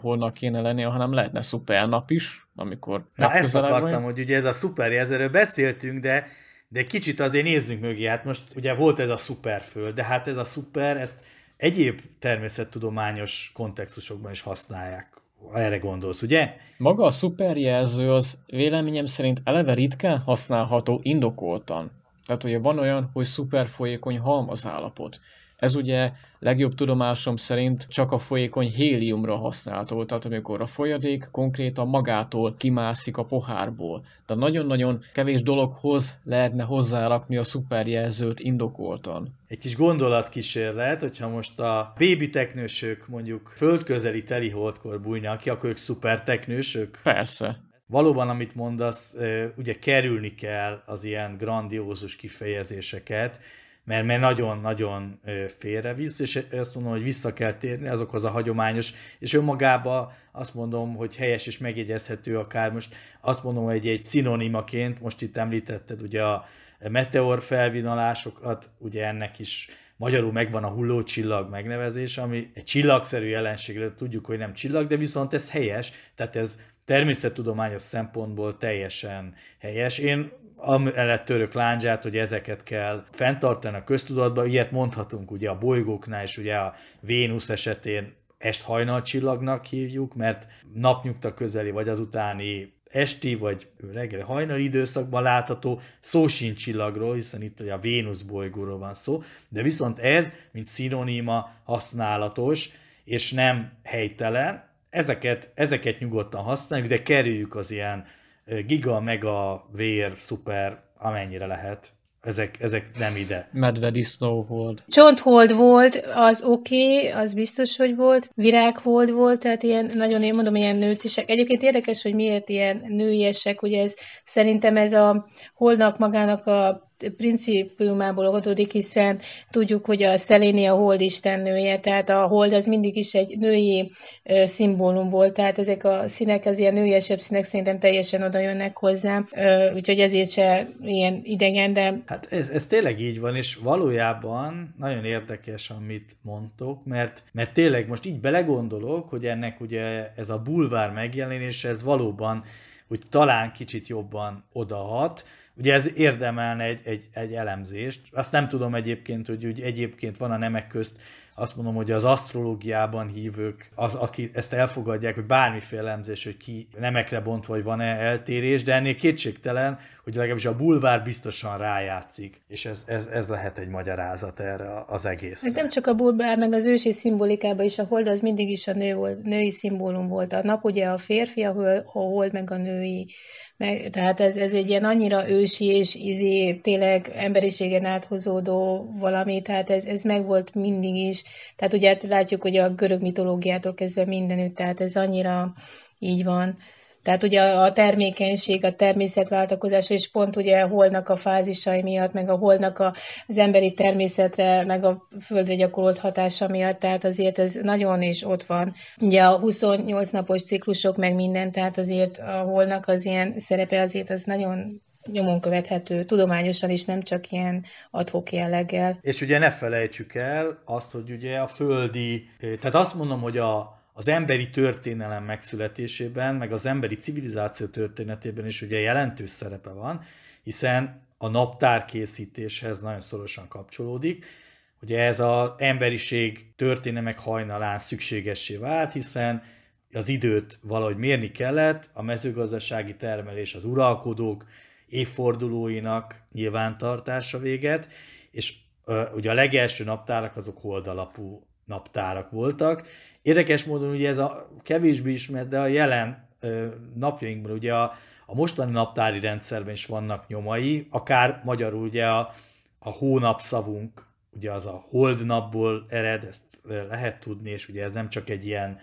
holnak kéne lenni, hanem lehetne nap is, amikor Na ezt akartam, olyan. hogy ugye ez a jelzőről beszéltünk, de de kicsit azért nézzünk mögé, hát most ugye volt ez a szuperföld, de hát ez a szuper, ezt egyéb természettudományos kontextusokban is használják. Erre gondolsz, ugye? Maga a szuperjelző az véleményem szerint eleve ritkán használható indokoltan. Tehát ugye van olyan, hogy szuperfolyékony halmazállapot. Ez ugye Legjobb tudomásom szerint csak a folyékony héliumra használható, tehát amikor a folyadék konkrétan magától kimászik a pohárból. De nagyon-nagyon kevés dologhoz lehetne hozzárakni a szuperjelzőt indokoltan. Egy kis gondolatkísérlet, hogyha most a bébi teknősök mondjuk földközeli teli holdkor bújnak ki, akkor ők szuper teknősök? Persze valóban, amit mondasz, ugye kerülni kell az ilyen grandiózus kifejezéseket, mert, mert nagyon-nagyon félrevisz, és azt mondom, hogy vissza kell térni azokhoz a hagyományos, és önmagában azt mondom, hogy helyes és megjegyezhető akár most, azt mondom, hogy egy, egy szinonimaként, most itt említetted ugye a meteor felvinalásokat, ugye ennek is magyarul megvan a hullócsillag megnevezés, ami egy csillagszerű de tudjuk, hogy nem csillag, de viszont ez helyes, tehát ez természettudományos szempontból teljesen helyes. Én amellett török láncsát, hogy ezeket kell fenntartani a köztudatban, ilyet mondhatunk ugye a bolygóknál, és ugye a Vénusz esetén est hajnalcsillagnak hívjuk, mert napnyugta közeli vagy azutáni esti vagy reggel hajnal időszakban látható szó sincs csillagról, hiszen itt ugye a Vénusz bolygóról van szó, de viszont ez, mint szinoníma használatos, és nem helytelen, ezeket, ezeket nyugodtan használjuk, de kerüljük az ilyen giga, mega, vér, szuper, amennyire lehet. Ezek, ezek nem ide. Medvedisznó hold. Csonthold volt, az oké, okay, az biztos, hogy volt. Virághold volt, tehát ilyen, nagyon én mondom, ilyen nőcisek. Egyébként érdekes, hogy miért ilyen nőiesek, ugye ez szerintem ez a holdnak magának a principiumából adódik, hiszen tudjuk, hogy a Szeléni a hold istennője, tehát a hold az mindig is egy női szimbólum volt, tehát ezek a színek, az ilyen nőiesebb színek szerintem teljesen oda jönnek hozzám, úgyhogy ezért se ilyen idegen, de... Hát ez, ez tényleg így van, és valójában nagyon érdekes, amit mondtok, mert, mert tényleg most így belegondolok, hogy ennek ugye ez a bulvár megjelenése, ez valóban úgy talán kicsit jobban odahat, Ugye ez érdemelne egy, egy, egy elemzést. Azt nem tudom egyébként, hogy úgy egyébként van a nemek közt, azt mondom, hogy az asztrológiában hívők, az, aki ezt elfogadják, hogy bármiféle elemzés, hogy ki nemekre bontva, vagy van-e eltérés, de ennél kétségtelen, hogy legalábbis a bulvár biztosan rájátszik, és ez, ez, ez lehet egy magyarázat erre az egész. Hát nem csak a bulvár, meg az ősi szimbolikában is a hold az mindig is a nő volt, női szimbólum volt. A nap ugye a férfi, a hold meg a női meg, tehát ez, ez egy ilyen annyira ősi és izé, tényleg emberiségen áthozódó valami, tehát ez, ez megvolt mindig is. Tehát ugye látjuk, hogy a görög mitológiától kezdve mindenütt, tehát ez annyira így van. Tehát ugye a termékenység, a természetváltakozás, és pont ugye holnak a fázisai miatt, meg a holnak a, az emberi természetre, meg a földre gyakorolt hatása miatt, tehát azért ez nagyon is ott van. Ugye a 28 napos ciklusok, meg minden, tehát azért a holnak az ilyen szerepe azért az nagyon nyomon követhető, tudományosan is, nem csak ilyen adhok jelleggel. És ugye ne felejtsük el azt, hogy ugye a földi, tehát azt mondom, hogy a az emberi történelem megszületésében, meg az emberi civilizáció történetében is ugye jelentős szerepe van, hiszen a naptárkészítéshez nagyon szorosan kapcsolódik. Ugye ez az emberiség történelmek hajnalán szükségessé vált, hiszen az időt valahogy mérni kellett, a mezőgazdasági termelés az uralkodók évfordulóinak nyilvántartása véget, és ugye a legelső naptárak azok holdalapú naptárak voltak. Érdekes módon ugye ez a kevésbé ismert, de a jelen napjainkban ugye a, a mostani naptári rendszerben is vannak nyomai, akár magyarul ugye a, a hónapszavunk, ugye az a holdnapból ered, ezt lehet tudni, és ugye ez nem csak egy ilyen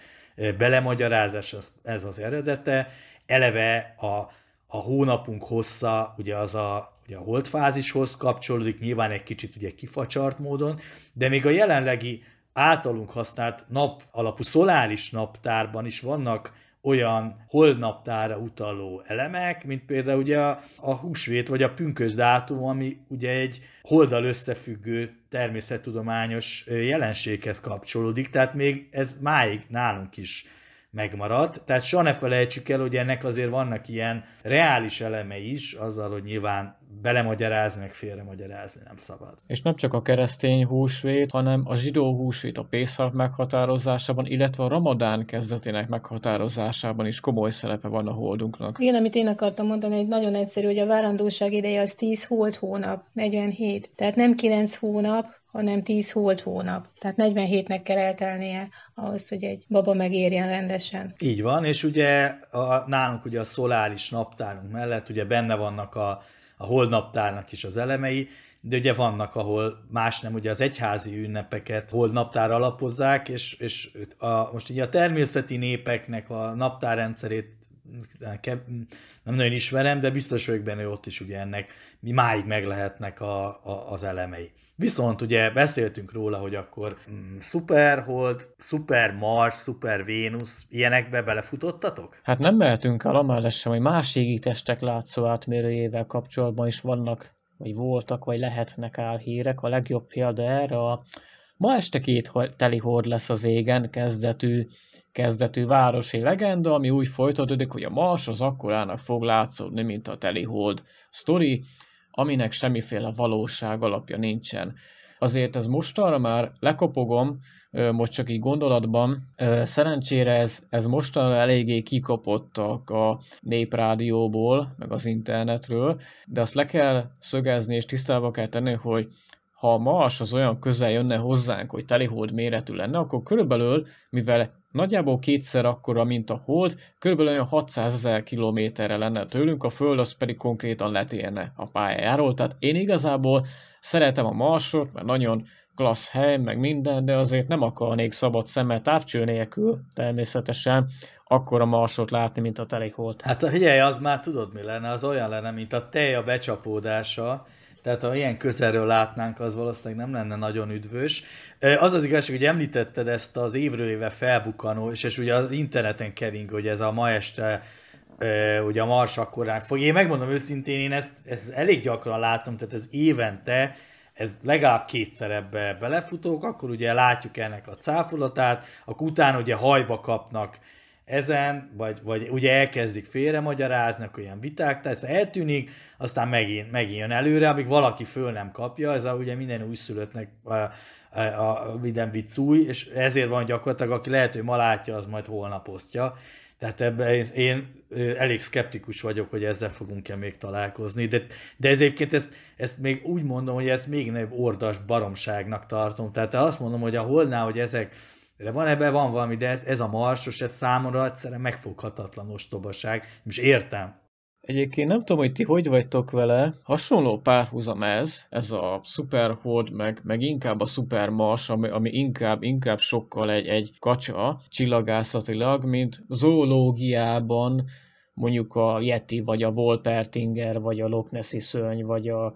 belemagyarázás, ez az eredete. Eleve a, a hónapunk hossza, ugye az a, ugye a holdfázishoz kapcsolódik, nyilván egy kicsit ugye kifacsart módon, de még a jelenlegi általunk használt nap alapú szoláris naptárban is vannak olyan holnaptára utaló elemek, mint például ugye a, a húsvét vagy a pünkös dátum, ami ugye egy holdal összefüggő természettudományos jelenséghez kapcsolódik, tehát még ez máig nálunk is megmaradt, Tehát soha ne felejtsük el, hogy ennek azért vannak ilyen reális elemei is, azzal, hogy nyilván belemagyarázni, meg félremagyarázni nem szabad. És nem csak a keresztény húsvét, hanem a zsidó húsvét a Pészak meghatározásában, illetve a Ramadán kezdetének meghatározásában is komoly szerepe van a holdunknak. Igen, amit én akartam mondani, hogy nagyon egyszerű, hogy a várandóság ideje az 10 hold hónap, 47. Tehát nem 9 hónap, hanem 10 holt hónap. Tehát 47-nek kell eltelnie ahhoz, hogy egy baba megérjen rendesen. Így van, és ugye a, nálunk ugye a szoláris naptárunk mellett ugye benne vannak a, a holnaptárnak is az elemei, de ugye vannak, ahol más nem, ugye az egyházi ünnepeket holnaptár alapozzák, és, és a, most ugye a természeti népeknek a naptárrendszerét nem nagyon ismerem, de biztos vagyok benne, hogy ott is ugye ennek mi máig meg lehetnek a, a, az elemei. Viszont ugye beszéltünk róla, hogy akkor mm, szuperhold, szuper Mars, szuper Vénusz, ilyenekbe belefutottatok? Hát nem mehetünk el amellett sem, hogy más testek látszó átmérőjével kapcsolatban is vannak, vagy voltak, vagy lehetnek álhírek. A legjobb példa erre a ma este két teli hord lesz az égen kezdetű kezdetű városi legenda, ami úgy folytatódik, hogy a Mars az akkorának fog látszódni, mint a telihold sztori, aminek semmiféle valóság alapja nincsen. Azért ez mostanra már lekopogom, most csak így gondolatban. Szerencsére ez, ez mostanra eléggé kikopottak a néprádióból, meg az internetről, de azt le kell szögezni és tisztába kell tenni, hogy ha a Mars az olyan közel jönne hozzánk, hogy telihold méretű lenne, akkor körülbelül, mivel Nagyjából kétszer akkora, mint a hold, kb. olyan 600 ezer kilométerre lenne tőlünk, a Föld az pedig konkrétan letérne a pályájáról, tehát én igazából szeretem a Marsot, mert nagyon klassz hely, meg minden, de azért nem akarnék szabad szemmel távcső nélkül természetesen a marsot látni, mint a Hold. Hát figyelj, az már tudod mi lenne, az olyan lenne, mint a tej a becsapódása, tehát ha ilyen közelről látnánk, az valószínűleg nem lenne nagyon üdvös. Az az igazság, hogy említetted ezt az évről éve felbukkanó, és, és ugye az interneten kering, hogy ez a ma este ugye a Mars akkorán fog. Én megmondom őszintén, én ezt, ezt elég gyakran látom, tehát ez évente ez legalább kétszer ebbe belefutok, akkor ugye látjuk ennek a cáfolatát, akkor utána ugye hajba kapnak ezen, vagy, vagy ugye elkezdik félremagyarázni, akkor ilyen viták, tehát ez eltűnik, aztán megint, megint jön előre, amíg valaki föl nem kapja, ez a, ugye minden újszülöttnek a, a, a, minden vicc új, és ezért van gyakorlatilag, aki lehet, hogy ma látja, az majd holnap osztja. Tehát ebben én, én elég szkeptikus vagyok, hogy ezzel fogunk-e még találkozni, de, de ez egyébként ezt, ezt még úgy mondom, hogy ezt még nagyobb ordas baromságnak tartom. Tehát azt mondom, hogy a holnál, hogy ezek de van ebben van valami, de ez, ez a marsos, ez számomra egyszerűen megfoghatatlan ostobaság, Most értem. Egyébként nem tudom, hogy ti hogy vagytok vele, hasonló párhuzam ez, ez a Hold, meg, meg inkább a Mars, ami, ami inkább, inkább sokkal egy, egy kacsa csillagászatilag, mint zoológiában mondjuk a Yeti, vagy a Wolpertinger, vagy a Loch Nessi szörny, vagy a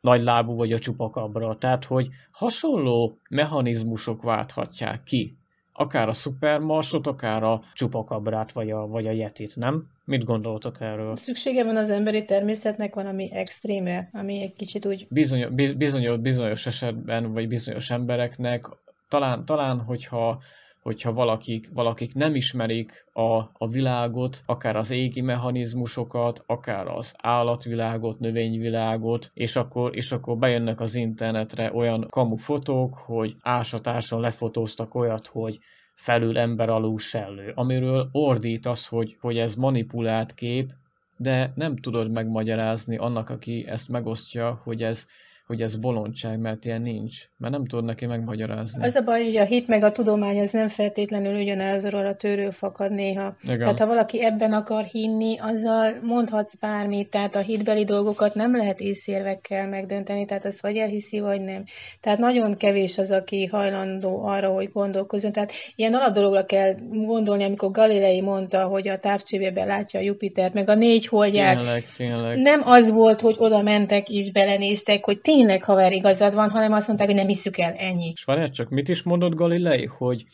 nagylábú, vagy a csupakabra. Tehát, hogy hasonló mechanizmusok válthatják ki akár a szupermarsot, akár a csupakabrát, vagy a, vagy a yetit, nem? Mit gondoltok erről? Szüksége van az emberi természetnek valami extrémre, ami egy kicsit úgy... Bizonyos, bizonyos, bizonyos esetben, vagy bizonyos embereknek talán, talán hogyha hogyha valakik, valakik nem ismerik a, a világot, akár az égi mechanizmusokat, akár az állatvilágot, növényvilágot, és akkor, és akkor bejönnek az internetre olyan kamu fotók, hogy ásatáson lefotóztak olyat, hogy felül ember alul sellő, amiről ordít az, hogy, hogy ez manipulált kép, de nem tudod megmagyarázni annak, aki ezt megosztja, hogy ez, hogy ez bolondság, mert ilyen nincs, mert nem tud neki megmagyarázni. Az a baj, hogy a hit meg a tudomány az nem feltétlenül ugyanazról a törő fakad néha. Igen. Tehát ha valaki ebben akar hinni, azzal mondhatsz bármit, tehát a hitbeli dolgokat nem lehet észérvekkel megdönteni, tehát azt vagy elhiszi, vagy nem. Tehát nagyon kevés az, aki hajlandó arra, hogy gondolkozzon. Tehát ilyen alapdologra kell gondolni, amikor Galilei mondta, hogy a távcsövében látja a Jupitert, meg a négy holdját. Tényleg, tényleg. Nem az volt, hogy oda mentek és belenéztek, hogy tényleg tényleg haver igazad van, hanem azt mondták, hogy nem hiszük el, ennyi. És várjál csak, mit is mondott Galilei, hogy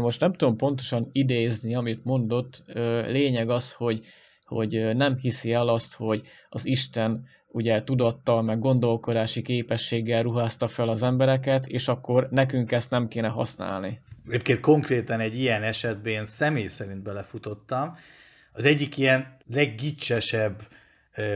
most nem tudom pontosan idézni, amit mondott, lényeg az, hogy, hogy nem hiszi el azt, hogy az Isten ugye tudattal, meg gondolkodási képességgel ruházta fel az embereket, és akkor nekünk ezt nem kéne használni. Egyébként konkrétan egy ilyen esetben én személy szerint belefutottam. Az egyik ilyen leggicsesebb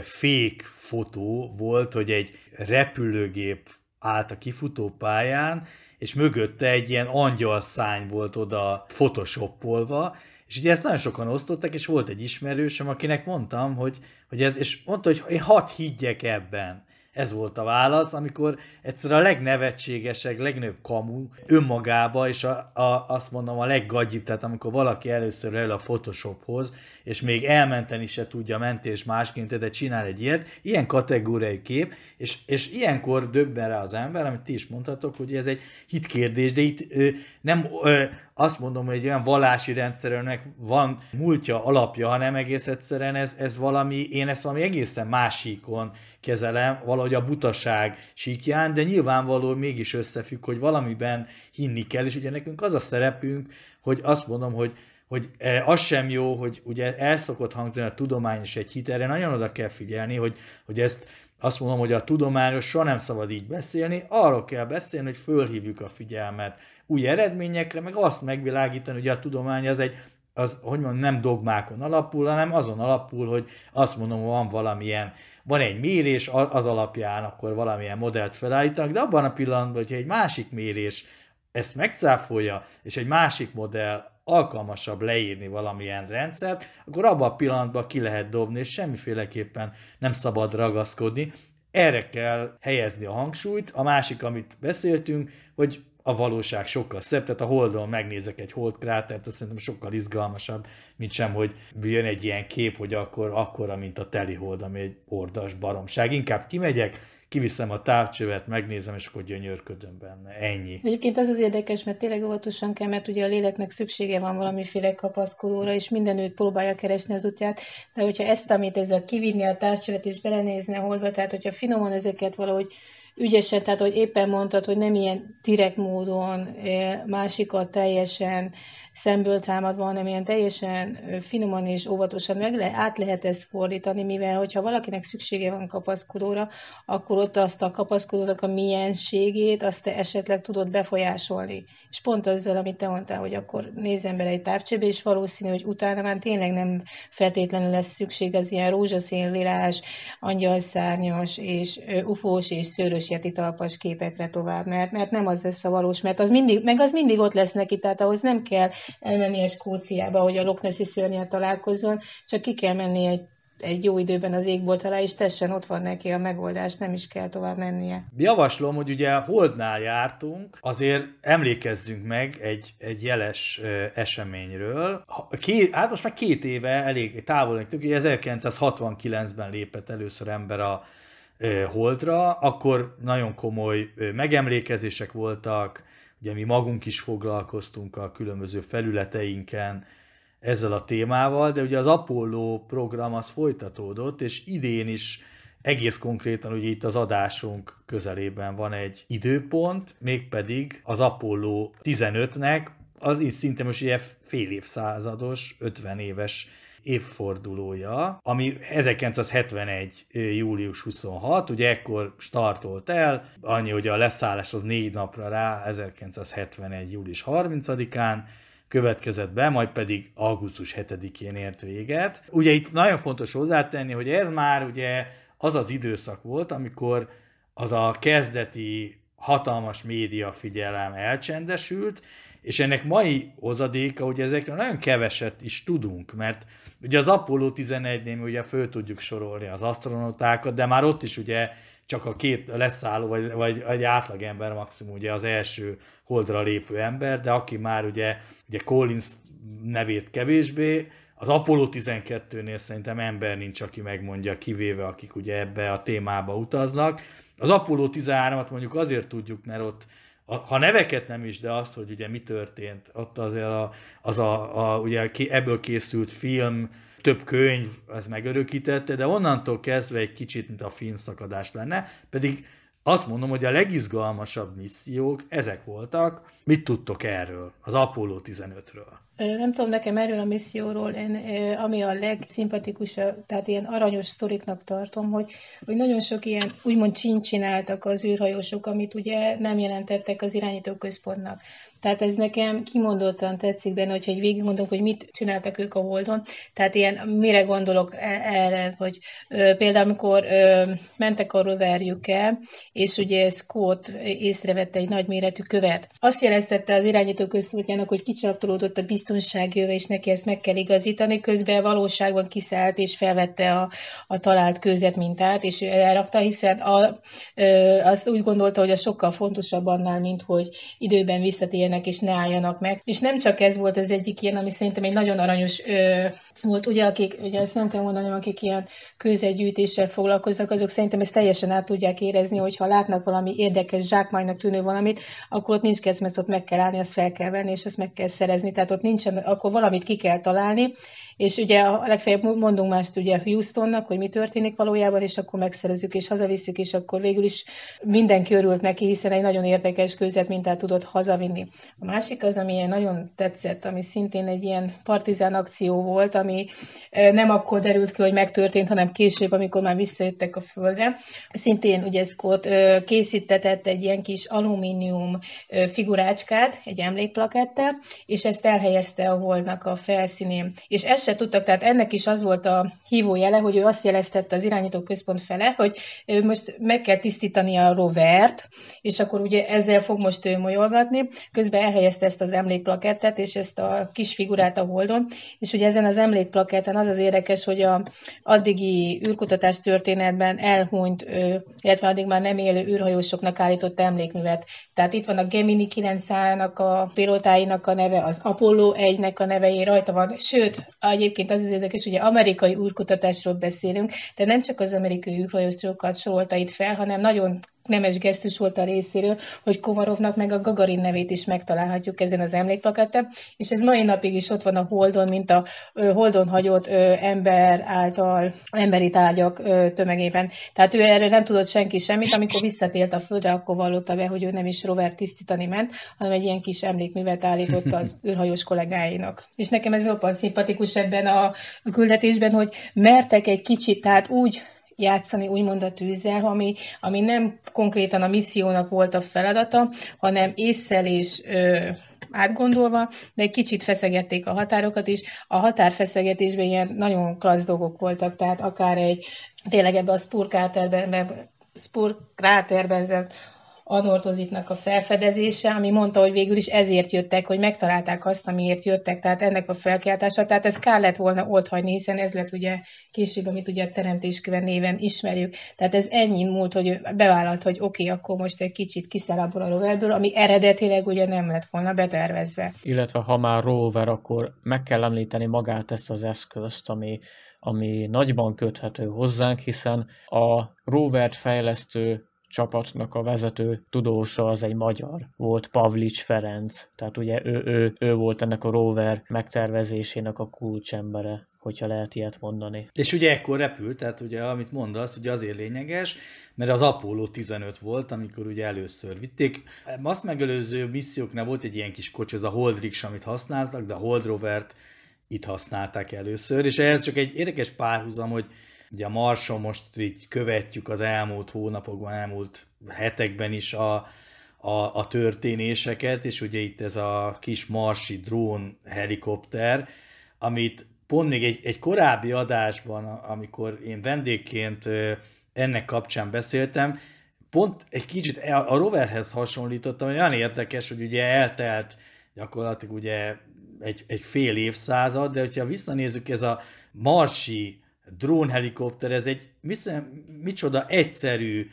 fék fotó volt, hogy egy repülőgép állt a pályán, és mögötte egy ilyen angyalszány volt oda photoshopolva, és ugye ezt nagyon sokan osztották, és volt egy ismerősöm, akinek mondtam, hogy, hogy ez, és mondta, hogy én hat higgyek ebben. Ez volt a válasz, amikor egyszer a legnevetségesek, legnagyobb kamu önmagába, és a, a, azt mondom a leggagyibb, tehát amikor valaki először el a Photoshophoz, és még elmenteni se tudja mentés másként, de csinál egy ilyet, ilyen kategóriai kép, és, és ilyenkor döbben rá az ember, amit ti is mondhatok, hogy ez egy hitkérdés, de itt ö, nem ö, azt mondom, hogy egy olyan vallási rendszerűnek van múltja, alapja, hanem egész egyszerűen ez, ez valami, én ezt valami egészen másikon kezelem, valahogy a butaság síkján, de nyilvánvaló mégis összefügg, hogy valamiben hinni kell, és ugye nekünk az a szerepünk, hogy azt mondom, hogy hogy e, az sem jó, hogy ugye el szokott hangzani a tudomány és egy hit, erre nagyon oda kell figyelni, hogy, hogy ezt azt mondom, hogy a tudományos soha nem szabad így beszélni, arról kell beszélni, hogy fölhívjuk a figyelmet új eredményekre, meg azt megvilágítani, hogy a tudomány az egy, az, hogy mondjam, nem dogmákon alapul, hanem azon alapul, hogy azt mondom, hogy van valamilyen, van egy mérés, az alapján akkor valamilyen modellt felállítanak, de abban a pillanatban, hogyha egy másik mérés ezt megcáfolja, és egy másik modell alkalmasabb leírni valamilyen rendszert, akkor abban a pillanatban ki lehet dobni, és semmiféleképpen nem szabad ragaszkodni. Erre kell helyezni a hangsúlyt. A másik, amit beszéltünk, hogy a valóság sokkal szebb, tehát a holdon megnézek egy holdkrátert, azt szerintem sokkal izgalmasabb, mint sem, hogy jön egy ilyen kép, hogy akkor akkora, mint a teli hold, ami egy ordas baromság. Inkább kimegyek, kiviszem a távcsövet, megnézem, és akkor gyönyörködöm benne. Ennyi. Egyébként az az érdekes, mert tényleg óvatosan kell, mert ugye a léleknek szüksége van valamiféle kapaszkodóra, és mindenütt próbálja keresni az útját, de hogyha ezt, amit ezzel kivinni a távcsövet és belenézni a holdba, tehát hogyha finoman ezeket valahogy ügyesen, tehát hogy éppen mondtad, hogy nem ilyen direkt módon eh, másikat teljesen szemből támadva, hanem ilyen teljesen finoman és óvatosan meg le, át lehet ezt fordítani, mivel hogyha valakinek szüksége van kapaszkodóra, akkor ott azt a kapaszkodónak a mienségét, azt te esetleg tudod befolyásolni. És pont azzal, amit te mondtál, hogy akkor nézem bele egy távcsébe, és valószínű, hogy utána már tényleg nem feltétlenül lesz szükség az ilyen rózsaszín, lilás, angyalszárnyas és ufós és szőrös talpas képekre tovább, mert, mert nem az lesz a valós, mert az mindig, meg az mindig ott lesz neki, tehát ahhoz nem kell a Skóciába, hogy a Loch Nessi szörnyel találkozzon, csak ki kell menni egy egy jó időben az égbolt alá, és tessen, ott van neki a megoldás, nem is kell tovább mennie. Javaslom, hogy ugye Holdnál jártunk, azért emlékezzünk meg egy, egy jeles ö, eseményről. Két, hát most már két éve elég távol nektük, 1969-ben lépett először ember a ö, Holdra, akkor nagyon komoly ö, megemlékezések voltak, Ugye mi magunk is foglalkoztunk a különböző felületeinken ezzel a témával, de ugye az Apollo program az folytatódott, és idén is egész konkrétan ugye itt az adásunk közelében van egy időpont, mégpedig az Apollo 15-nek, az így szinte most ilyen fél évszázados, 50 éves évfordulója, ami 1971. július 26, ugye ekkor startolt el, annyi, hogy a leszállás az négy napra rá, 1971. július 30-án, következett be, majd pedig augusztus 7-én ért véget. Ugye itt nagyon fontos hozzátenni, hogy ez már ugye az az időszak volt, amikor az a kezdeti hatalmas média figyelem elcsendesült, és ennek mai hozadéka, hogy ezekről nagyon keveset is tudunk, mert ugye az Apollo 11-nél ugye föl tudjuk sorolni az astronautákat, de már ott is ugye csak a két leszálló, vagy, vagy egy ember maximum ugye az első holdra lépő ember, de aki már ugye, ugye Collins nevét kevésbé, az Apollo 12-nél szerintem ember nincs, aki megmondja, kivéve akik ugye ebbe a témába utaznak. Az Apollo 13-at mondjuk azért tudjuk, mert ott ha neveket nem is, de azt, hogy ugye mi történt, ott azért a, az a, a ugye ebből készült film, több könyv, ez megörökítette, de onnantól kezdve egy kicsit, mint a film szakadás lenne, pedig azt mondom, hogy a legizgalmasabb missziók ezek voltak. Mit tudtok erről, az Apollo 15-ről? Nem tudom, nekem erről a misszióról, én, ami a legszimpatikusabb, tehát ilyen aranyos sztoriknak tartom, hogy, hogy nagyon sok ilyen úgymond csináltak az űrhajósok, amit ugye nem jelentettek az irányító központnak. Tehát ez nekem kimondottan tetszik benne, hogyha végig mondunk, hogy mit csináltak ők a Holdon. Tehát ilyen, mire gondolok e, erre, hogy ö, például amikor ö, mentek a el, és ugye Scott észrevette egy nagyméretű követ. Azt jeleztette az irányító közszolgának, hogy kicsaptolódott a biztonságjöve, és neki ezt meg kell igazítani, közben valóságban kiszállt és felvette a, a talált kőzet mintát, és elrakta, hiszen a, ö, azt úgy gondolta, hogy a sokkal fontosabb annál, mint hogy időben visszatérjen segítsenek és ne álljanak meg. És nem csak ez volt az egyik ilyen, ami szerintem egy nagyon aranyos ö, volt, ugye akik, ugye ezt nem kell mondanom, akik ilyen közegyűjtéssel foglalkoznak, azok szerintem ezt teljesen át tudják érezni, hogy ha látnak valami érdekes, zsákmánynak tűnő valamit, akkor ott nincs kecmec, ott meg kell állni, azt fel kell venni, és azt meg kell szerezni. Tehát ott nincsen, akkor valamit ki kell találni, és ugye a legfeljebb mondunk mást ugye Houstonnak, hogy mi történik valójában, és akkor megszerezzük és hazavisszük, és akkor végül is mindenki örült neki, hiszen egy nagyon érdekes mintát tudott hazavinni. A másik az, ami nagyon tetszett, ami szintén egy ilyen partizán akció volt, ami nem akkor derült ki, hogy megtörtént, hanem később, amikor már visszajöttek a földre. Szintén ugye Scott készítetett egy ilyen kis alumínium figurácskát, egy emlékplakettel, és ezt elhelyezte a holnak a felszínén. És ezt se tudtak, tehát ennek is az volt a hívójele, hogy ő azt jeleztette az irányító központ fele, hogy most meg kell tisztítani a rovert, és akkor ugye ezzel fog most ő molyolgatni, közben be elhelyezte ezt az emlékplakettet, és ezt a kis figurát a holdon, és ugye ezen az emlékplaketten az az érdekes, hogy a addigi űrkutatás történetben elhunyt, illetve addig már nem élő űrhajósoknak állított emlékművet. Tehát itt van a Gemini 9-nak a pilótáinak a neve, az Apollo 1-nek a nevei rajta van, sőt, egyébként az az érdekes, ugye amerikai űrkutatásról beszélünk, de nem csak az amerikai űrhajósokat sorolta itt fel, hanem nagyon nemes gesztus volt a részéről, hogy Komarovnak meg a Gagarin nevét is megtalálhatjuk ezen az emlékplakátán, és ez mai napig is ott van a Holdon, mint a Holdon hagyott ember által emberi tárgyak tömegében. Tehát ő erre nem tudott senki semmit, amikor visszatért a földre, akkor vallotta be, hogy ő nem is rover tisztítani ment, hanem egy ilyen kis emlékművet állított az űrhajós kollégáinak. És nekem ez olyan szimpatikus ebben a küldetésben, hogy mertek egy kicsit, tehát úgy játszani úgymond a tűzzel, ami, ami nem konkrétan a missziónak volt a feladata, hanem és ö, átgondolva, de egy kicsit feszegették a határokat is. A határfeszegetésben ilyen nagyon klassz dolgok voltak, tehát akár egy tényleg ebbe a spurkáterben, spurkráterben anortozitnak a felfedezése, ami mondta, hogy végül is ezért jöttek, hogy megtalálták azt, amiért jöttek, tehát ennek a felkeltása, tehát ez kár lett volna ott hagyni, hiszen ez lett ugye később, amit ugye a teremtésköve néven ismerjük. Tehát ez ennyi múlt, hogy bevállalt, hogy oké, okay, akkor most egy kicsit kiszáll abból a roverből, ami eredetileg ugye nem lett volna betervezve. Illetve ha már rover, akkor meg kell említeni magát ezt az eszközt, ami ami nagyban köthető hozzánk, hiszen a rovert fejlesztő csapatnak a vezető tudósa az egy magyar volt, Pavlics Ferenc. Tehát ugye ő, ő, ő volt ennek a rover megtervezésének a kulcsembere hogyha lehet ilyet mondani. És ugye ekkor repült, tehát ugye amit mondasz, ugye azért lényeges, mert az Apollo 15 volt, amikor ugye először vitték. Azt megelőző misszióknál volt egy ilyen kis kocsi, ez a Holdrix, amit használtak, de a Holdrovert itt használták először, és ehhez csak egy érdekes párhuzam, hogy Ugye a Marson most így követjük az elmúlt hónapokban, elmúlt hetekben is a, a, a történéseket, és ugye itt ez a kis marsi drón helikopter, amit pont még egy, egy korábbi adásban, amikor én vendégként ennek kapcsán beszéltem, pont egy kicsit e, a roverhez hasonlítottam, hogy olyan érdekes, hogy ugye eltelt gyakorlatilag ugye egy, egy fél évszázad, de hogyha visszanézzük, ez a marsi drónhelikopter, ez egy viszont, micsoda egyszerű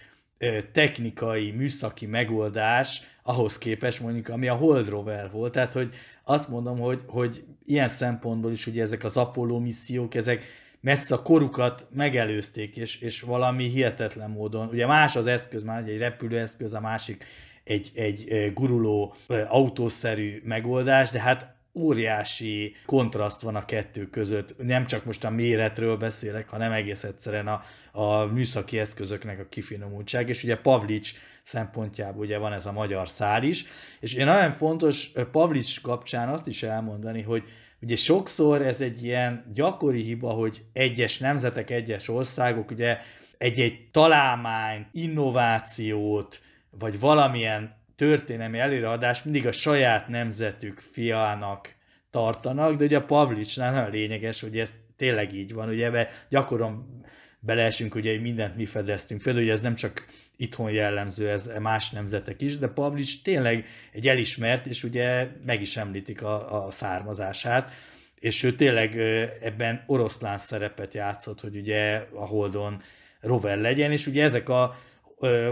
technikai, műszaki megoldás ahhoz képest mondjuk, ami a Hold Rover volt. Tehát, hogy azt mondom, hogy, hogy ilyen szempontból is hogy ezek az Apollo missziók, ezek messze a korukat megelőzték, és, és valami hihetetlen módon, ugye más az eszköz, már egy repülőeszköz, a másik egy, egy guruló autószerű megoldás, de hát óriási kontraszt van a kettő között. Nem csak most a méretről beszélek, hanem egész egyszerűen a, a műszaki eszközöknek a kifinomultság, és ugye Pavlics szempontjából ugye van ez a magyar szál is, és én nagyon fontos Pavlics kapcsán azt is elmondani, hogy Ugye sokszor ez egy ilyen gyakori hiba, hogy egyes nemzetek, egyes országok ugye egy-egy találmányt, innovációt, vagy valamilyen történelmi előadást mindig a saját nemzetük fiának tartanak, de ugye a Pavlicsnál nagyon lényeges, hogy ez tényleg így van, ugye ebbe gyakran beleesünk, ugye, hogy mindent mi fedeztünk fel, ugye ez nem csak itthon jellemző, ez más nemzetek is, de Pavlics tényleg egy elismert, és ugye meg is említik a, a származását, és ő tényleg ebben oroszlán szerepet játszott, hogy ugye a Holdon rover legyen, és ugye ezek a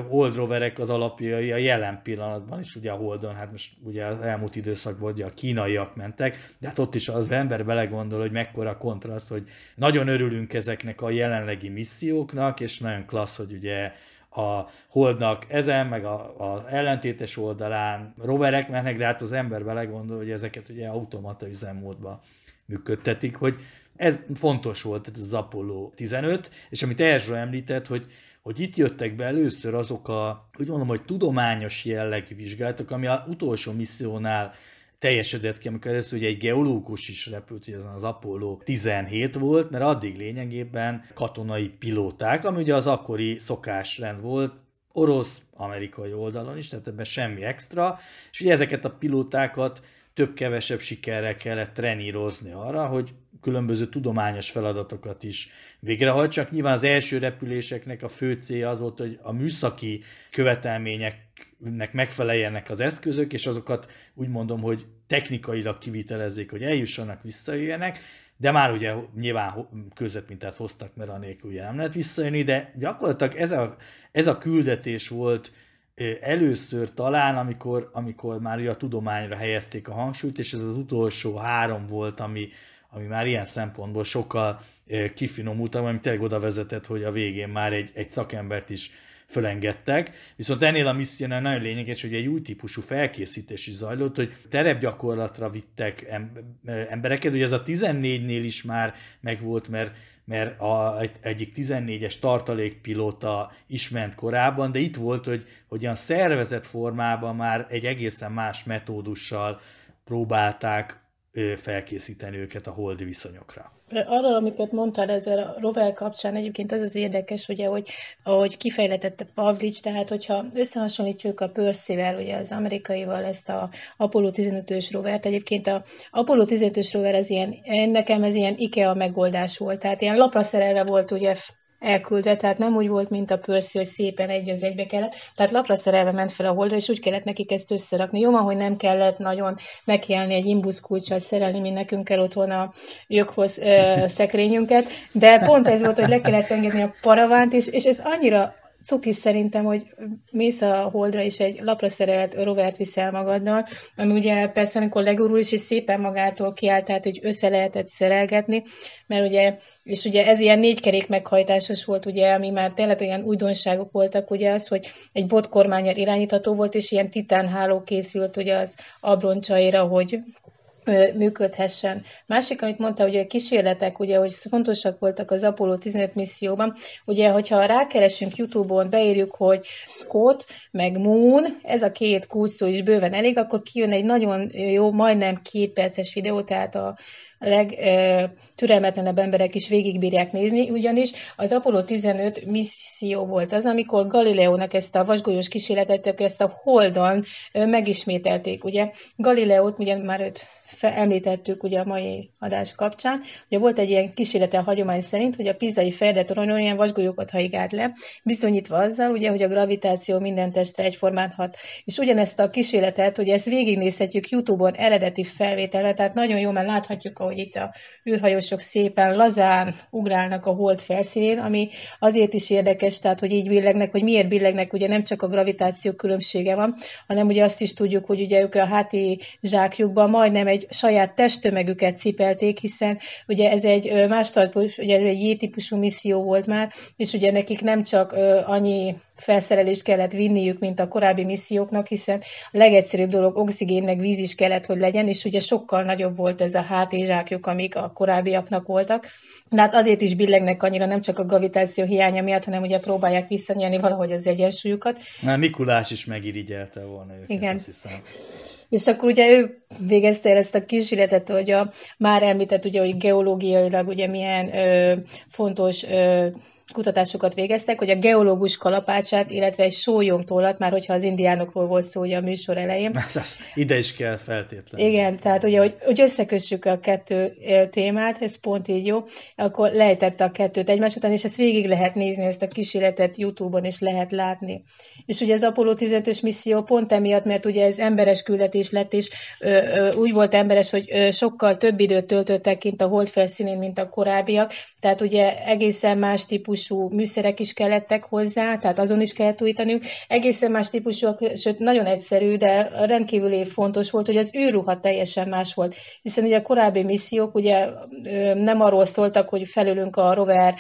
Old Roverek az alapjai a jelen pillanatban is, ugye a Holdon, hát most ugye az elmúlt időszakban ugye a kínaiak mentek, de hát ott is az ember belegondol, hogy mekkora kontraszt, hogy nagyon örülünk ezeknek a jelenlegi misszióknak, és nagyon klassz, hogy ugye a holdnak ezen, meg a, a ellentétes oldalán roverek mennek, de hát az ember belegondol, hogy ezeket ugye automata üzemmódba működtetik, hogy ez fontos volt, ez az Apollo 15, és amit Erzsó említett, hogy hogy itt jöttek be először azok a, úgy mondom, hogy tudományos jellegű vizsgálatok, ami a utolsó missziónál teljesedett ki, amikor ez ugye egy geológus is repült, hogy ezen az Apollo 17 volt, mert addig lényegében katonai pilóták, ami ugye az akkori szokásrend volt, orosz, amerikai oldalon is, tehát ebben semmi extra, és ugye ezeket a pilótákat több-kevesebb sikerrel kellett trenírozni arra, hogy különböző tudományos feladatokat is végrehajtsak. Nyilván az első repüléseknek a fő célja az volt, hogy a műszaki követelményeknek megfeleljenek az eszközök, és azokat úgy mondom, hogy technikailag kivitelezzék, hogy eljussanak, visszajöjjenek, de már ugye nyilván közvetmintát hoztak, mert anélkül ugye nem lehet visszajönni, de gyakorlatilag ez a, ez a küldetés volt először talán, amikor, amikor már a tudományra helyezték a hangsúlyt, és ez az utolsó három volt, ami, ami már ilyen szempontból sokkal kifinomultabb, ami tényleg oda vezetett, hogy a végén már egy, egy szakembert is fölengedtek. Viszont ennél a missziónál nagyon lényeges, hogy egy új típusú felkészítés is zajlott, hogy terepgyakorlatra vittek embereket. hogy ez a 14-nél is már megvolt, mert mert a, egy, egyik 14-es tartalékpilóta is ment korábban, de itt volt, hogy, hogy olyan szervezett formában már egy egészen más metódussal próbálták felkészíteni őket a holdi viszonyokra. Arról, amiket mondtál ezzel a rover kapcsán, egyébként ez az érdekes, ugye, hogy ahogy kifejletette Pavlics, tehát hogyha összehasonlítjuk a percy ugye az amerikaival ezt a Apollo 15-ös rovert, egyébként a Apollo 15-ös rover, ez ilyen, nekem ez ilyen IKEA megoldás volt, tehát ilyen lapra szerelve volt ugye elküldte, tehát nem úgy volt, mint a pörsz, hogy szépen egy az egybe kellett. Tehát lapra szerelve ment fel a holdra, és úgy kellett nekik ezt összerakni. Jó, hogy nem kellett nagyon nekiállni egy kulcsal szerelni, mint nekünk kell otthon a jökhoz ö, szekrényünket, de pont ez volt, hogy le kellett engedni a paravánt, és, és ez annyira cuki szerintem, hogy mész a holdra, és egy lapra szerelt rovert viszel magaddal, ami ugye persze, amikor legurul is, és szépen magától kiállt, tehát hogy össze lehetett szerelgetni, mert ugye és ugye ez ilyen négykerék meghajtásos volt, ugye, ami már tényleg ilyen újdonságok voltak, ugye az, hogy egy botkormányal irányítható volt, és ilyen titánháló készült ugye az abroncsaira, hogy működhessen. Másik, amit mondta, hogy a kísérletek, ugye, hogy fontosak voltak az Apollo 15 misszióban, ugye, hogyha rákeresünk YouTube-on, beírjuk, hogy Scott, meg Moon, ez a két kúszó is bőven elég, akkor kijön egy nagyon jó, majdnem két perces videó, tehát a legtürelmetlenebb emberek is végigbírják nézni, ugyanis az Apollo 15 misszió volt az, amikor Galileónak ezt a vasgolyós kísérletet, ezt a holdon megismételték, ugye? Galileót ugye már öt említettük ugye a mai adás kapcsán, ugye volt egy ilyen kísérlete a hagyomány szerint, hogy a pizai ferdetoronyról ilyen vasgolyókat haigált le, bizonyítva azzal, ugye, hogy a gravitáció minden testre egyformán hat. És ugyanezt a kísérletet, ugye ezt végignézhetjük YouTube-on eredeti felvételre, tehát nagyon jó, mert láthatjuk, ahogy itt a űrhajósok szépen lazán ugrálnak a hold felszínén, ami azért is érdekes, tehát hogy így billegnek, hogy miért billegnek, ugye nem csak a gravitáció különbsége van, hanem ugye azt is tudjuk, hogy ugye ők a háti zsákjukban majdnem egy egy saját testtömegüket cipelték, hiszen ugye ez egy más tartós, ugye ez egy J-típusú misszió volt már, és ugye nekik nem csak annyi felszerelést kellett vinniük, mint a korábbi misszióknak, hiszen a legegyszerűbb dolog oxigén meg víz is kellett, hogy legyen, és ugye sokkal nagyobb volt ez a hátizsákjuk, amik a korábbiaknak voltak. De hát azért is billegnek annyira, nem csak a gravitáció hiánya miatt, hanem ugye próbálják visszanyerni valahogy az egyensúlyukat. Na, Mikulás is megirigyelte volna őket, Igen. azt hiszem. És akkor ugye ő végezte el ezt a kísérletet, hogy a már említett, ugye, hogy geológiailag ugye milyen ö, fontos ö, kutatásokat végeztek, hogy a geológus kalapácsát, illetve egy sólyomtollat, már hogyha az indiánokról volt szó ugye a műsor elején. Ez az, ide is kell feltétlenül. Igen, tehát ugye, hogy, hogy összekössük a kettő témát, ez pont így jó, akkor lejtette a kettőt egymás után, és ezt végig lehet nézni, ezt a kísérletet YouTube-on is lehet látni. És ugye az Apollo 15-ös misszió pont emiatt, mert ugye ez emberes küldetés lett, és ö, ö, úgy volt emberes, hogy ö, sokkal több időt töltöttek kint a hold felszínén, mint a korábbiak, tehát ugye egészen más típus típusú műszerek is kellettek hozzá, tehát azon is kellett újítanunk. Egészen más típusúak, sőt nagyon egyszerű, de rendkívül fontos volt, hogy az űrruha teljesen más volt. Hiszen ugye a korábbi missziók ugye nem arról szóltak, hogy felülünk a rover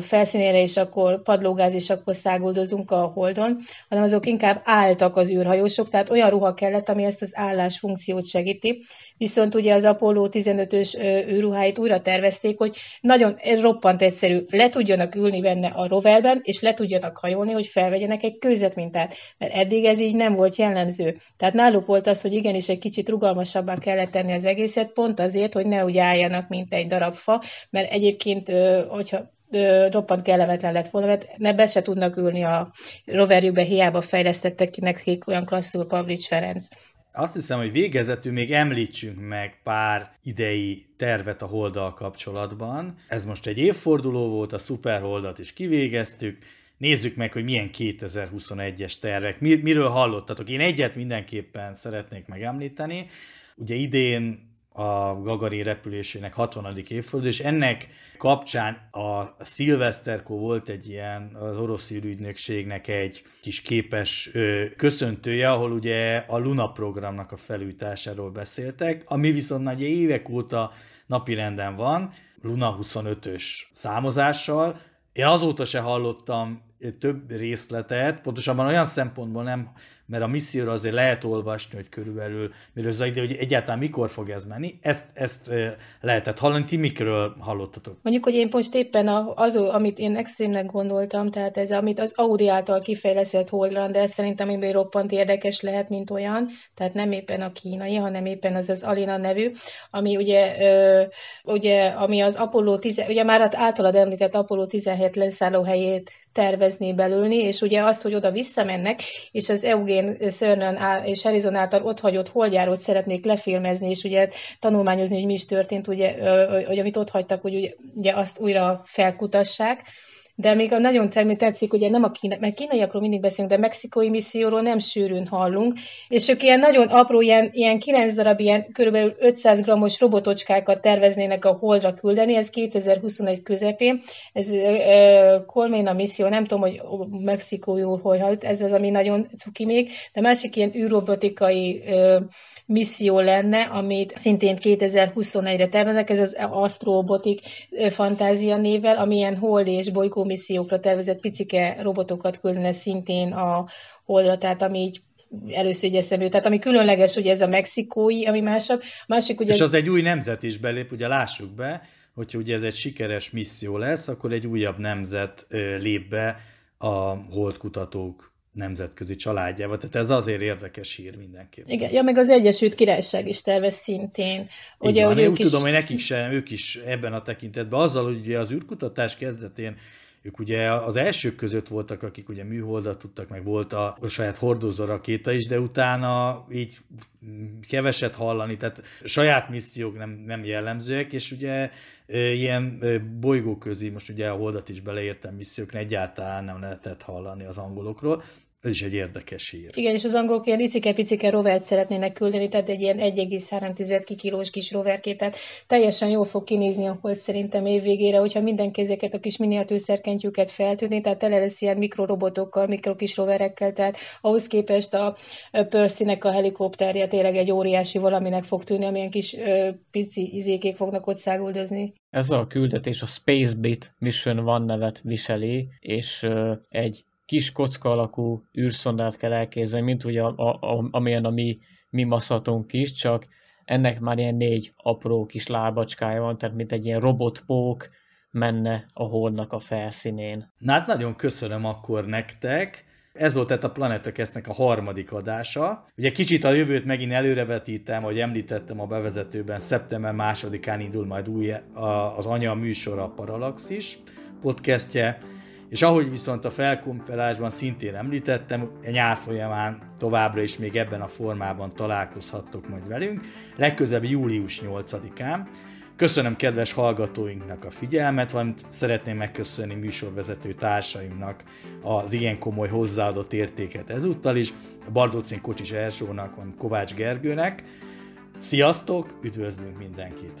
felszínére, és akkor padlógáz, és akkor száguldozunk a holdon, hanem azok inkább álltak az űrhajósok, tehát olyan ruha kellett, ami ezt az állás funkciót segíti. Viszont ugye az Apollo 15-ös űrruháit újra tervezték, hogy nagyon eh, roppant egyszerű, le tudjanak ülni benne a roverben, és le tudjanak hajolni, hogy felvegyenek egy kőzetmintát, mert eddig ez így nem volt jellemző. Tehát náluk volt az, hogy igenis egy kicsit rugalmasabbá kellett tenni az egészet, pont azért, hogy ne úgy álljanak, mint egy darab fa, mert egyébként, hogyha roppant kellemetlen lett volna, mert ne be se tudnak ülni a roverjükbe, hiába fejlesztettek ki nekik olyan klasszul Pavlics Ferenc. Azt hiszem, hogy végezetül még említsünk meg pár idei tervet a holdal kapcsolatban. Ez most egy évforduló volt, a szuperholdat is kivégeztük, nézzük meg, hogy milyen 2021-es tervek, mir- miről hallottatok. Én egyet mindenképpen szeretnék megemlíteni. Ugye idén a Gagarin repülésének 60. évforduló, és ennek kapcsán a Szilveszterkó volt egy ilyen az orosz ügynökségnek egy kis képes köszöntője, ahol ugye a Luna programnak a felújtásáról beszéltek, ami viszont nagy évek óta napirenden van, Luna 25-ös számozással. Én azóta se hallottam több részletet, pontosabban olyan szempontból nem mert a misszióra azért lehet olvasni, hogy körülbelül miről az ide, hogy egyáltalán mikor fog ez menni, ezt, ezt lehetett hallani, ti mikről hallottatok? Mondjuk, hogy én most éppen az, amit én extrémnek gondoltam, tehát ez, amit az Audi által kifejlesztett ez szerintem, még roppant érdekes lehet, mint olyan, tehát nem éppen a kínai, hanem éppen az az Alina nevű, ami ugye, ö, ugye ami az Apollo 10, ugye már az általad említett Apollo 17 helyét tervezni belülni, és ugye az, hogy oda visszamennek, és az EUG Kevin Szörnön és Harrison által hagyott holdjárót szeretnék lefilmezni, és ugye tanulmányozni, hogy mi is történt, ugye, hogy amit ott hagytak, hogy ugye, ugye azt újra felkutassák. De még a nagyon tetszik, ugye nem a kína, mert kínaiakról mindig beszélünk, de mexikói misszióról nem sűrűn hallunk, és ők ilyen nagyon apró, ilyen, ilyen 9 darab, ilyen körülbelül 500 grammos robotocskákat terveznének a holdra küldeni, ez 2021 közepén, ez uh, a misszió, nem tudom, hogy Mexikó jól hol halt, ez az, ami nagyon cuki még, de másik ilyen űrrobotikai uh, misszió lenne, amit szintén 2021-re terveznek, ez az Astrobotik fantázia nével, ami ilyen hold és bolygó komissziókra tervezett picike robotokat küldne szintén a holdra, tehát ami így először így eszembe Tehát ami különleges, ugye ez a mexikói, ami másabb. Másik ugye... És az egy új nemzet is belép, ugye lássuk be, hogyha ugye ez egy sikeres misszió lesz, akkor egy újabb nemzet lép be a holdkutatók nemzetközi családjába. Tehát ez azért érdekes hír mindenképpen. Igen, ja, meg az Egyesült Királyság is tervez szintén. Ugye, Igen, hogy hát ők úgy is... tudom, hogy nekik sem, ők is ebben a tekintetben, azzal, hogy ugye az űrkutatás kezdetén ők ugye az elsők között voltak, akik ugye műholdat tudtak, meg volt a, a saját hordozó rakéta is, de utána így keveset hallani, tehát saját missziók nem, nem jellemzőek, és ugye ilyen bolygóközi, most ugye a holdat is beleértem missziókra, egyáltalán nem lehetett hallani az angolokról ez is egy érdekes hír. Igen, és az angolok ilyen icike-picike rovert szeretnének küldeni, tehát egy ilyen 1,3 kilós kis roverkét, tehát teljesen jól fog kinézni a hold szerintem évvégére, hogyha minden kezeket a kis miniatűr feltűnni, tehát tele lesz ilyen mikrorobotokkal, mikrokis roverekkel, tehát ahhoz képest a Percy-nek a helikopterje tényleg egy óriási valaminek fog tűnni, amilyen kis ö, pici izékék fognak ott száguldozni. Ez a küldetés a Spacebit Mission van nevet viseli, és ö, egy kis kocka alakú űrszondát kell elképzelni, mint ugye a, a, a, amilyen a mi, mi maszatunk is, csak ennek már ilyen négy apró kis lábacskája van, tehát mint egy ilyen robotpók menne a holnak a felszínén. Na hát nagyon köszönöm akkor nektek, ez volt tehát a Kesznek a harmadik adása. Ugye kicsit a jövőt megint előrevetítem, ahogy említettem a bevezetőben, szeptember másodikán indul majd új az anya műsora a Paralaxis podcastje, és ahogy viszont a felkonferásban szintén említettem, a nyár folyamán továbbra is még ebben a formában találkozhattok majd velünk, legközebb július 8-án. Köszönöm kedves hallgatóinknak a figyelmet, valamint szeretném megköszönni műsorvezető társaimnak az ilyen komoly hozzáadott értéket ezúttal is, a Bardócin Kocsis Erzsónak, valamint Kovács Gergőnek. Sziasztok, üdvözlünk mindenkit!